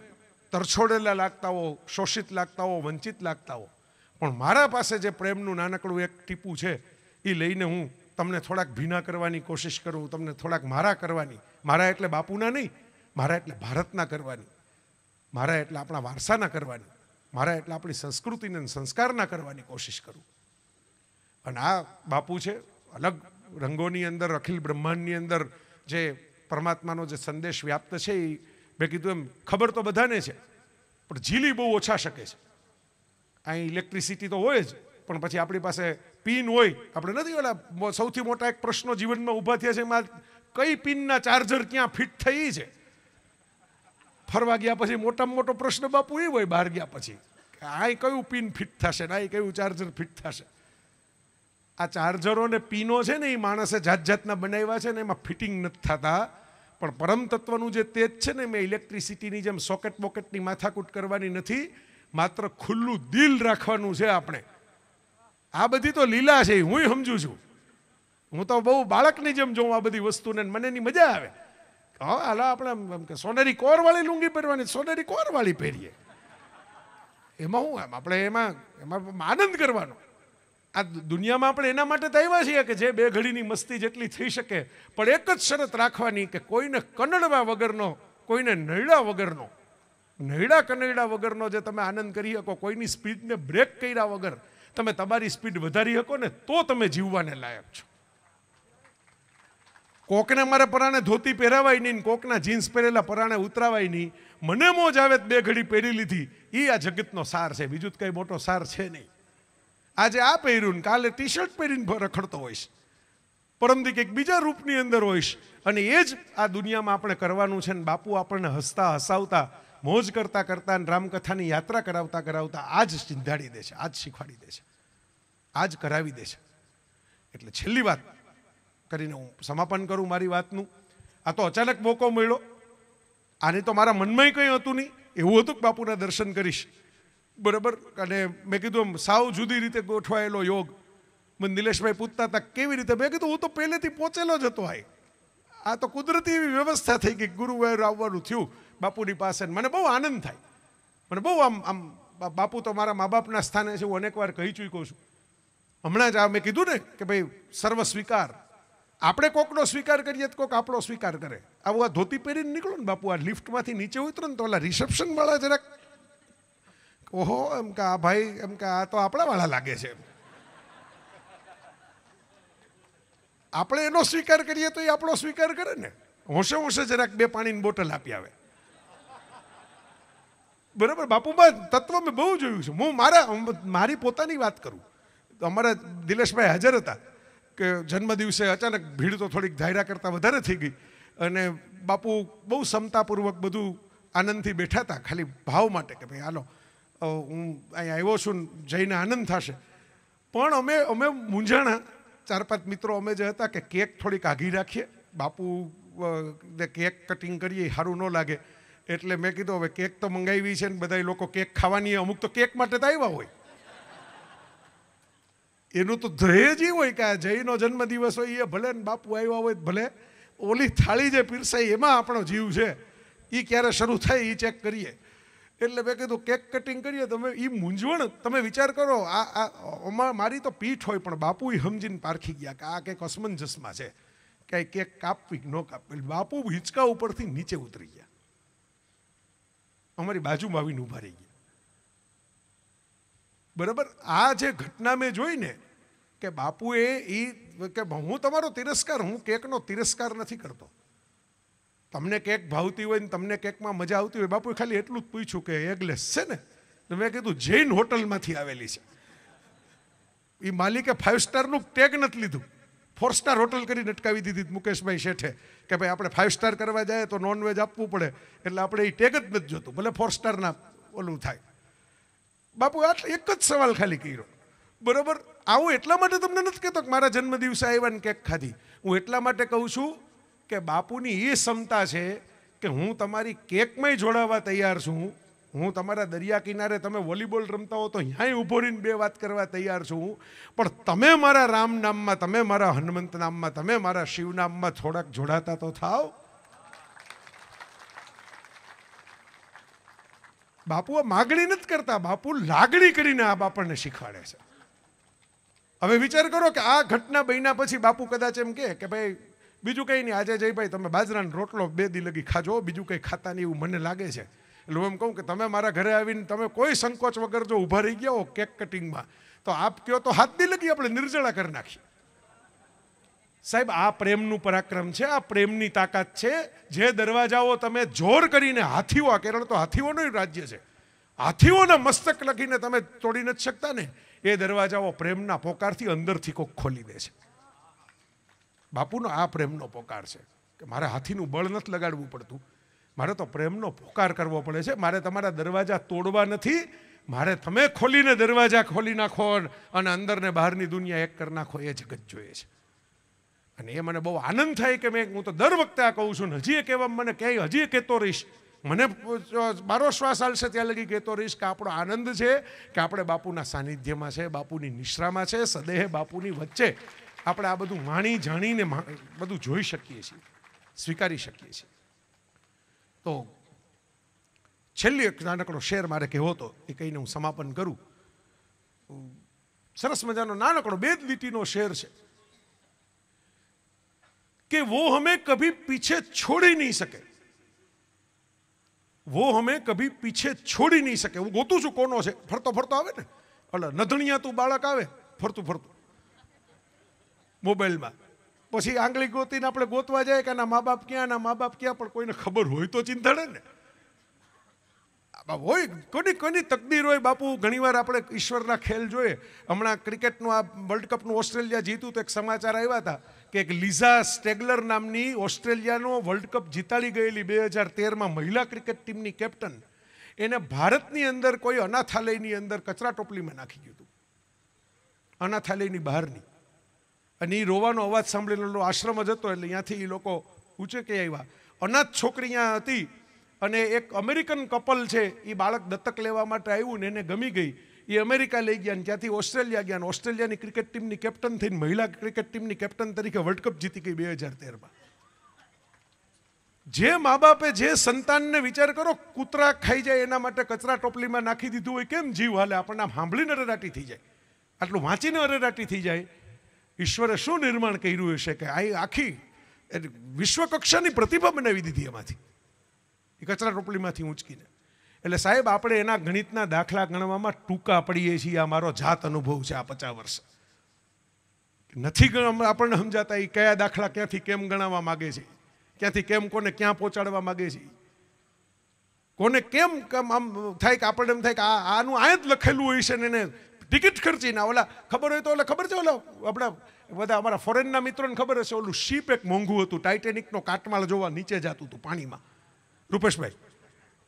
તરછોડેલા લાગતા હો શોષિત લાગતા હો વંચિત લાગતા હો પણ મારા પાસે જે પ્રેમનું નાનકડું એક ટીપું છે એ લઈને હું તમને થોડાક ભીના કરવાની કોશિશ કરું તમને થોડાક મારા કરવાની મારા એટલે બાપુના નહીં મારા એટલે ભારતના કરવાની મારા એટલે આપણા વારસાના કરવાની મારા એટલે આપણી સંસ્કૃતિને સંસ્કારના કરવાની કોશિશ કરું અને આ બાપુ છે અલગ રંગોની અંદર અખિલ બ્રહ્માંડની અંદર જે પરમાત્માનો જે સંદેશ વ્યાપ્ત છે એ મેં કીધું એમ ખબર તો બધાને છે પણ ઝીલી બહુ ઓછા શકે છે અહીં ઇલેક્ટ્રિસિટી તો હોય જ પણ પછી આપણી પાસે પિન હોય આપણે નથી ઓલા સૌથી મોટા એક પ્રશ્નો જીવનમાં ઊભા થયા છે એમાં કઈ પિનના ચાર્જર ક્યાં ફિટ થઈ છે ફરવા ગયા પછી મોટામાં મોટો પ્રશ્ન બાપુ એ હોય બહાર ગયા પછી આ કયું પિન ફિટ થશે ને આ કયું ચાર્જર ફિટ થશે આ ચાર્જરો ને પિનો છે ને એ માણસે જાત જાતના બનાવ્યા છે ને એમાં ફિટિંગ નથી થતા પણ પરમ તત્વનું જે તેજ છે ને મેં ઇલેક્ટ્રિસિટીની જેમ સોકેટ બોકેટની માથાકૂટ કરવાની નથી માત્ર ખુલ્લું દિલ રાખવાનું છે આપણે આ બધી તો લીલા છે હું સમજુ છું હું તો બહુ બાળકની જેમ જોઉં આ બધી વસ્તુને મને એની મજા આવે હા હાલા આપણે એમ કે સોનેરી કોરવાળી લુંગી પહેરવાની સોનેરી કોર વાળી પહેરીએ એમાં હું એમ આપણે એમાં એમાં આનંદ કરવાનો આ દુનિયામાં આપણે એના માટે તો આવ્યા છીએ કે જે બે ઘડીની મસ્તી જેટલી થઈ શકે પણ એક જ શરત રાખવાની કે કોઈને કનડવા વગરનો કોઈને નરડા વગરનો નૈડા કનૈડા વગરનો જે તમે આનંદ કરી શકો કોઈની સ્પીડને બ્રેક કર્યા વગર તમે તમારી સ્પીડ વધારી શકો ને તો તમે જીવવાને લાયક છો કોકને મારે પરાણે ધોતી પહેરાવાય નહીં કોકના જીન્સ પહેરેલા પરાણે ઉતરાવાય નહીં મને મોજ આવે બે ઘડી પહેરી લીધી એ આ જગતનો સાર છે બીજું કંઈ મોટો સાર છે નહીં આજે આ પહેર્યું ને કાલે ટી શર્ટ પહેરીને રખડતો હોઈશ પરમદી કંઈક બીજા રૂપની અંદર હોઈશ અને એ જ આ દુનિયામાં આપણે કરવાનું છે ને બાપુ આપણને હસતા હસાવતા મોજ કરતા કરતા રામકથાની યાત્રા કરાવતા કરાવતા આ જ સિંધાડી દે છે આ શીખવાડી દે છે આજ કરાવી દે છે એટલે છેલ્લી વાત કરીને હું સમાપન કરું મારી વાતનું આ તો અચાનક મોકો મળ્યો આને તો મારા મનમાં કંઈ હતું નહીં એવું હતું કે બાપુના દર્શન કરીશ બરાબર અને મેં કીધું એમ સાવ જુદી રીતે ગોઠવાયેલો યોગ મને નિલેશભાઈ પૂછતા હતા કેવી રીતે મેં કીધું હું તો પહેલેથી પહોંચેલો જ હતો આય આ તો કુદરતી એવી વ્યવસ્થા થઈ ગઈ ગુરુ ગુરુવાયુર આવવાનું થયું બાપુની પાસે મને બહુ આનંદ થાય મને બહુ આમ આમ બાપુ તો મારા મા બાપના સ્થાને છે હું અનેક વાર કહી ચૂક્યો છું હમણાં જ આ મેં કીધું ને કે ભાઈ સર્વ સ્વીકાર આપણે કોકનો સ્વીકાર કરીએ તો કોક આપણો સ્વીકાર કરે આવું આ ધોતી પહેરીને નીકળો ને બાપુ આ લિફ્ટમાંથી નીચે ઉતરો ને તો ઓલા રિસેપ્શનવાળા જરાક ઓહો એમ કે આ ભાઈ એમ કે આ તો આપણાવાળા લાગે છે એમ આપણે એનો સ્વીકાર કરીએ તો એ આપણો સ્વીકાર કરે ને હોંશે હોંશે જરાક બે પાણીની બોટલ આપી આવે બરાબર બાપુમાં તત્વ મેં બહુ જોયું છે હું મારા મારી પોતાની વાત કરું તો અમારા દિલેશભાઈ હાજર હતા કે જન્મ દિવસે અચાનક ભીડ તો થોડીક ધાયરા કરતાં વધારે થઈ ગઈ અને બાપુ બહુ સમતાપૂર્વક બધું આનંદથી બેઠા હતા ખાલી ભાવ માટે કે ભાઈ હાલો હું અહીંયા આવ્યો છું જઈને આનંદ થશે પણ અમે અમે મૂંઝાણા ચાર પાંચ મિત્રો અમે જે હતા કે કેક થોડીક આઘી રાખીએ બાપુ કેક કટિંગ કરીએ સારું ન લાગે એટલે મેં કીધું હવે કેક તો મંગાવી છે ને બધા લોકો કેક ખાવાની અમુક તો કેક માટે તો આવ્યા હોય એનું તો ધ્યેય જ હોય કે આ જયનો જન્મદિવસ હોય એ ભલે ને બાપુ આવ્યા હોય ભલે ઓલી થાળી જે પીરસાય એમાં આપણો જીવ છે એ ક્યારે શરૂ થાય એ ચેક કરીએ એટલે મેં કીધું કેક કટિંગ કરીએ તમે એ મૂંઝવણ તમે વિચાર કરો આ આમાં મારી તો પીઠ હોય પણ બાપુ એ સમજીને પારખી ગયા કે આ કંઈક અસમંજસમાં છે ક્યાંય કેક કાપવી ન કાપવી બાપુ હિંચકા ઉપરથી નીચે ઉતરી ગયા અમારી બાજુમાં આવીને ઊભા રહી ગયા બરાબર આ જે ઘટના મેં જોઈને કે બાપુએ એ કે હું તમારો તિરસ્કાર હું કેકનો તિરસ્કાર નથી કરતો તમને કેક ભાવતી હોય ને તમને કેકમાં મજા આવતી હોય બાપુએ ખાલી એટલું જ પૂછ્યું કે એગલેસ છે ને તો મેં કીધું જૈન હોટલમાંથી આવેલી છે એ માલિકે ફાઇવ સ્ટારનું ટેગ નથી લીધું ફોર સ્ટાર હોટલ કરીને અટકાવી દીધી મુકેશભાઈ શેઠે કે ભાઈ આપણે ફાઇવ સ્ટાર કરવા જાય તો નોનવેજ આપવું પડે એટલે આપણે એ ટેગ જ નથી જોતું ભલે ફોર સ્ટારના ઓલું થાય બાપુ આટલે એક જ સવાલ ખાલી કર્યો બરોબર આવું એટલા માટે તમને નથી કહેતો કે મારા જન્મદિવસે આવ્યા ને કેક ખાધી હું એટલા માટે કહું છું કે બાપુની એ ક્ષમતા છે કે હું તમારી કેકમાંય જોડાવા તૈયાર છું હું તમારા દરિયા કિનારે તમે વોલીબોલ રમતા હો તો ત્યાંય ઊભો રહીને બે વાત કરવા તૈયાર છું પણ તમે મારા રામ નામમાં તમે મારા હનુમંત નામમાં તમે મારા શિવ નામમાં થોડાક જોડાતા તો થાવ બાપુ આ માગણી નથી કરતા બાપુ લાગણી કરીને આ આપણને શીખવાડે છે હવે વિચાર કરો કે આ ઘટના બન્યા પછી બાપુ કદાચ એમ કે ભાઈ બીજું કંઈ નહીં આજે જયભાઈ તમે બાજરાનો રોટલો બે દી લગી ખાજો બીજું કંઈ ખાતા નહીં એવું મને લાગે છે એટલે હું એમ કહું કે તમે મારા ઘરે આવીને તમે કોઈ સંકોચ વગર જો ઊભા રહી ગયા હો કેક કટિંગમાં તો આપ કયો તો હાથ દી લગી આપણે નિર્જળા કરી નાખી સાહેબ આ પ્રેમનું પરાક્રમ છે આ પ્રેમની તાકાત છે જે દરવાજાઓ તમે જોર કરીને હાથીઓ આ કેરળ તો હાથીઓનું રાજ્ય છે હાથીઓના મસ્તક લખીને તમે તોડી નથી શકતા ને એ દરવાજાઓ પ્રેમના પોકારથી અંદરથી કોક ખોલી દે છે બાપુનો આ પ્રેમનો પોકાર છે કે મારે હાથીનું બળ નથી લગાડવું પડતું મારે તો પ્રેમનો પોકાર કરવો પડે છે મારે તમારા દરવાજા તોડવા નથી મારે તમે ખોલીને દરવાજા ખોલી નાખો અને અંદરને બહારની દુનિયા એક કરી નાખો એ જગત જોઈએ છે અને એ મને બહુ આનંદ થાય કે મેં હું તો દર વખતે આ કહું છું હજી એક કહેવામાં મને ક્યાંય હજી એ કહેતો રહીશ મને મારો શ્વાસ આલશે ત્યાં લગી કહેતો રહીશ કે આપણો આનંદ છે કે આપણે બાપુના સાનિધ્યમાં છે બાપુની નિશ્રામાં છે સદેહ બાપુની વચ્ચે આપણે આ બધું માણી જાણીને બધું જોઈ શકીએ છીએ સ્વીકારી શકીએ છીએ તો છેલ્લી એક નાનકડો શેર મારે કહેવો હતો એ કહીને હું સમાપન કરું સરસ મજાનો નાનકડો બેદ લીટીનો શેર છે કે વો હમે કભી પીછે છોડી નહીં શકે વો હમે કભી પીછે છોડી નહીં શકે હું ગોતું છું કોનો છે ફરતો ફરતો આવે ને એટલે નધણિયા તું બાળક આવે ફરતું ફરતું મોબાઈલમાં પછી આંગળી ગોતીને આપણે ગોતવા જાય કે આના મા બાપ ક્યાં આના મા બાપ ક્યાં પણ કોઈને ખબર હોય તો ચિંતાડે ને હોય કોની કોની તકદીર હોય બાપુ ઘણીવાર આપણે ઈશ્વરના ખેલ જોઈએ હમણાં ક્રિકેટનું આ વર્લ્ડ કપનું ઓસ્ટ્રેલિયા જીત્યું તો એક સમાચાર આવ્યા હતા કે એક લીઝા સ્ટેગલર નામની ઓસ્ટ્રેલિયાનો વર્લ્ડ કપ જીતાડી ગયેલી બે હજાર તેરમાં મહિલા ક્રિકેટ ટીમની કેપ્ટન એને ભારતની અંદર કોઈ અનાથાલયની અંદર કચરા ટોપલીમાં નાખી હતું અનાથાલયની બહારની અને એ રોવાનો અવાજ સાંભળેલો આશ્રમ જ હતો એટલે અહીંયાથી એ લોકો ઉચકે આવ્યા અનાથ છોકરી અહીંયા હતી અને એક અમેરિકન કપલ છે એ બાળક દત્તક લેવા માટે આવ્યું ને એને ગમી ગઈ એ અમેરિકા લઈ ગયા અને ત્યાંથી ઓસ્ટ્રેલિયા ગયા અને ઓસ્ટ્રેલિયાની ક્રિકેટ ટીમની કેપ્ટન થઈને મહિલા ક્રિકેટ ટીમની કેપ્ટન તરીકે વર્લ્ડ કપ જીતી ગઈ બે હજાર તેરમાં જે મા બાપે જે સંતાનને વિચાર કરો કૂતરા ખાઈ જાય એના માટે કચરા ટોપલીમાં નાખી દીધું હોય કેમ જીવ હાલે આપણને આમ સાંભળીને અરેરાટી થઈ જાય આટલું વાંચીને અરેરાટી થઈ જાય ઈશ્વરે શું નિર્માણ કર્યું હશે કે આ આખી વિશ્વકક્ષાની પ્રતિભા બનાવી દીધી એમાંથી એ કચરા ટોપલીમાંથી ઊંચકીને એટલે સાહેબ આપણે એના ગણિતના દાખલા ગણવામાં ટૂંકા પડીએ છીએ આ મારો જાત અનુભવ છે આ પચાસ વર્ષ નથી આપણને સમજાતા એ કયા દાખલા ક્યાંથી કેમ ગણાવવા માગે છે ક્યાંથી કેમ કોને ક્યાં પહોંચાડવા માગે છે કોને કેમ આમ થાય કે આપણને એમ થાય કે આ આનું આ જ લખેલું હોય છે ને એને ટિકિટ ખર્ચીને ઓલા ખબર હોય તો ઓલા ખબર છે ઓલા આપણા બધા અમારા ફોરેનના મિત્રોને ખબર હશે ઓલું શીપ એક મોંઘું હતું ટાઇટેનિકનો કાટમાળ જોવા નીચે જતું હતું પાણીમાં રૂપેશભાઈ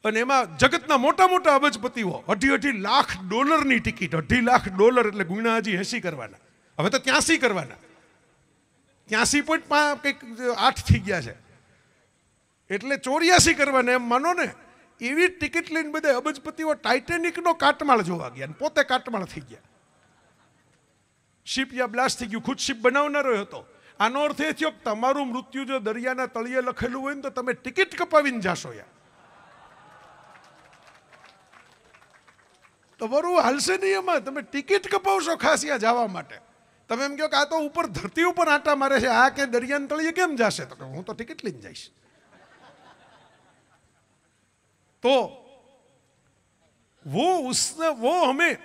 અને એમાં જગતના મોટા મોટા અબજપતિઓ અઢી અઢી લાખ ડોલરની ટિકિટ અઢી લાખ ડોલર એટલે ગુણા હજી એસી કરવાના હવે તો ત્યાંસી કરવાના ત્યાંસી પોઈન્ટ કંઈક આઠ થઈ ગયા છે એટલે ચોર્યાસી કરવાના એમ માનો ને એવી ટિકિટ લઈને બધે અબજપતિઓ ટાઇટેનિકનો કાટમાળ જોવા ગયા પોતે કાટમાળ થઈ ગયા શિપ યા બ્લાસ્ટ થઈ ગયું ખુદ શિપ બનાવનારો હતો આનો અર્થ એ થયો કે તમારું મૃત્યુ જો દરિયાના તળિયે લખેલું હોય ને તો તમે ટિકિટ કપાવીને જાશો યાર તમારું હાલશે નહીં એમાં તમે ટિકિટ કપાવશો ખાસ યા જવા માટે તમે એમ કહો કે આ તો ઉપર ધરતી ઉપર આટા મારે છે આ કે દરિયાના તળિયે કેમ જશે તો હું તો ટિકિટ લઈને જઈશ तो वो उसने वो हमें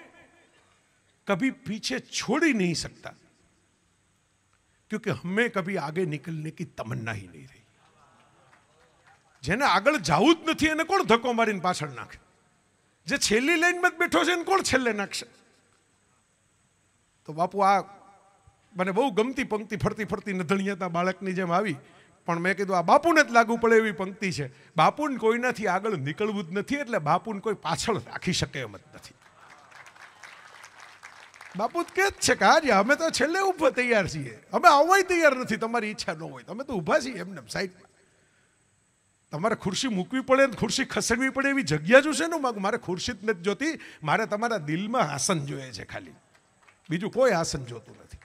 कभी पीछे छोड़ ही नहीं सकता क्योंकि हमें कभी आगे निकलने की तमन्ना ही नहीं रही જેને આગળ જવું જ નથી એને કોણ ધક્કો મારીને પાછળ નાખે જે છેલ્લી લાઈનમાં જ બેઠો છે એને કોણ છેલ્લે નાખશે તો બાપુ આ મને બહુ ગમતી પંક્તિ ફરતી ફરતી નધણીયાતા બાળકની જેમ આવી પણ મેં કીધું આ બાપુને જ લાગુ પડે એવી પંક્તિ છે બાપુને કોઈ નથી આગળ નીકળવું જ નથી એટલે બાપુને કોઈ પાછળ રાખી શકે એમ જ નથી બાપુ કે જ છે કે હાજી અમે તો છેલ્લે ઊભો તૈયાર છીએ અમે આવવાય તૈયાર નથી તમારી ઈચ્છા ન હોય અમે તો ઊભા છીએ એમને સાઈડમાં તમારે ખુરશી મૂકવી પડે ખુરશી ખસેડવી પડે એવી જગ્યા જો છે ને માગ મારે ખુરશી જ નથી જોતી મારે તમારા દિલમાં આસન જોઈએ છે ખાલી બીજું કોઈ આસન જોતું નથી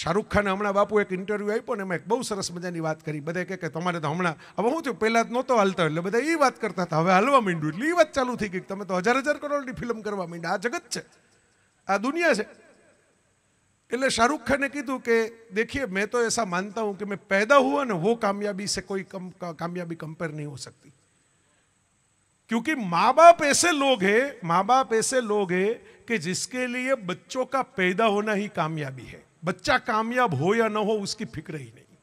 શાહરૂખ ખાને હમણાં બાપુ એક ઇન્ટરવ્યૂ આપ્યો ને એમાં એક બહુ સરસ મજાની વાત કરી બધા કહે કે તમારે તો હમણાં હવે હું થયું પહેલાં જ નહોતો હાલતો એટલે બધા એ વાત કરતા હતા હવે હાલવા માંડ્યું એટલે એ વાત ચાલુ થઈ ગઈ તમે તો હજાર હજાર કરોડની ફિલ્મ કરવા માંડ્યા આ જગત છે આ દુનિયા છે એટલે શાહરૂખ ખાને કીધું કે देखिए मैं तो ऐसा मानता हूं कि मैं पैदा हुआ ना वो कामयाबी से कोई कम का, कामयाबी कंपेयर नहीं हो सकती क्योंकि माँ बाप ऐसे लोग हैं माँ बाप ऐसे लोग हैं कि जिसके लिए बच्चों का पैदा होना ही कामयाबी है બચ્ચા કામયાબ हो या ना हो उसकी फिक्र ही नहीं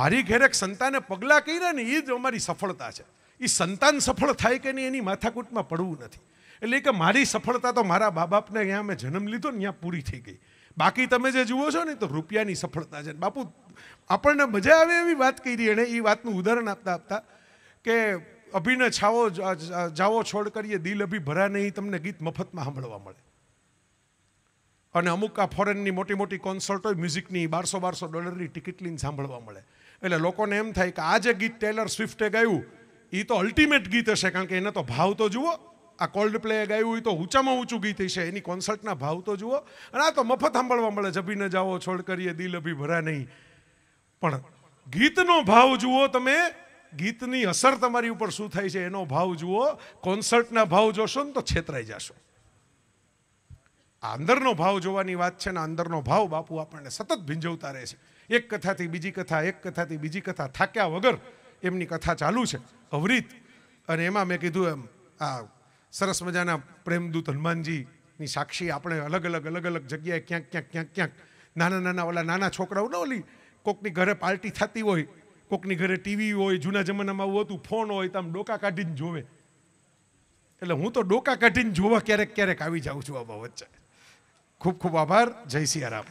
મારી ઘેરે સંતાને પગલાં કર્યા ને એ જ અમારી સફળતા છે એ સંતાન સફળ થાય કે નહીં એની માથાકૂટમાં પડવું નથી એટલે કે મારી સફળતા તો મારા બા બાપને અહીંયા મેં જન્મ લીધો ને ત્યાં પૂરી થઈ ગઈ બાકી તમે જે જુઓ છો ને તો રૂપિયાની સફળતા છે બાપુ આપણને મજા આવે એવી વાત કરી એણે એ વાતનું ઉદાહરણ આપતા આપતા કે અભિનય છાવો જાઓ છોડ કરીએ દિલ અભી ભરા નહીં તમને ગીત મફતમાં સાંભળવા મળે અને અમુક આ ફોરેનની મોટી મોટી કોન્સર્ટ હોય મ્યુઝિકની બારસો બારસો ડોલરની ટિકિટ લઈને સાંભળવા મળે એટલે લોકોને એમ થાય કે આ જે ગીત ટેલર સ્વિફ્ટે ગાયું એ તો અલ્ટિમેટ ગીત હશે કારણ કે એને તો ભાવ તો જુઓ આ કોલ્ડ પ્લે ગાયું એ તો ઊંચામાં ઊંચું ગીત હશે એની કોન્સર્ટના ભાવ તો જુઓ અને આ તો મફત સાંભળવા મળે જબી ન જાઓ છોડ કરીએ દિલ અભી ભરા નહીં પણ ગીતનો ભાવ જુઓ તમે ગીતની અસર તમારી ઉપર શું થાય છે એનો ભાવ જુઓ કોન્સર્ટના ભાવ જોશો ને તો છેતરાઈ જશો અંદરનો ભાવ જોવાની વાત છે ને અંદરનો ભાવ બાપુ આપણને સતત ભીંજવતા રહે છે એક કથાથી બીજી કથા એક કથાથી બીજી કથા થાક્યા વગર એમની કથા ચાલુ છે અવરીત અને એમાં મેં કીધું એમ આ સરસ મજાના પ્રેમદૂત હનુમાનજીની સાક્ષી આપણે અલગ અલગ અલગ અલગ જગ્યાએ ક્યાંક ક્યાંક ક્યાંક ક્યાંક નાના નાના ઓલા નાના છોકરાઓ છોકરાઓને ઓલી કોકની ઘરે પાર્ટી થતી હોય કોકની ઘરે ટીવી હોય જૂના જમાનામાં આવું હતું ફોન હોય તો આમ ડોકા કાઢીને જોવે એટલે હું તો ડોકા કાઢીને જોવા ક્યારેક ક્યારેક આવી જાઉં છું આ વચ્ચે ખૂબ ખૂબ આભાર જય સિયારામ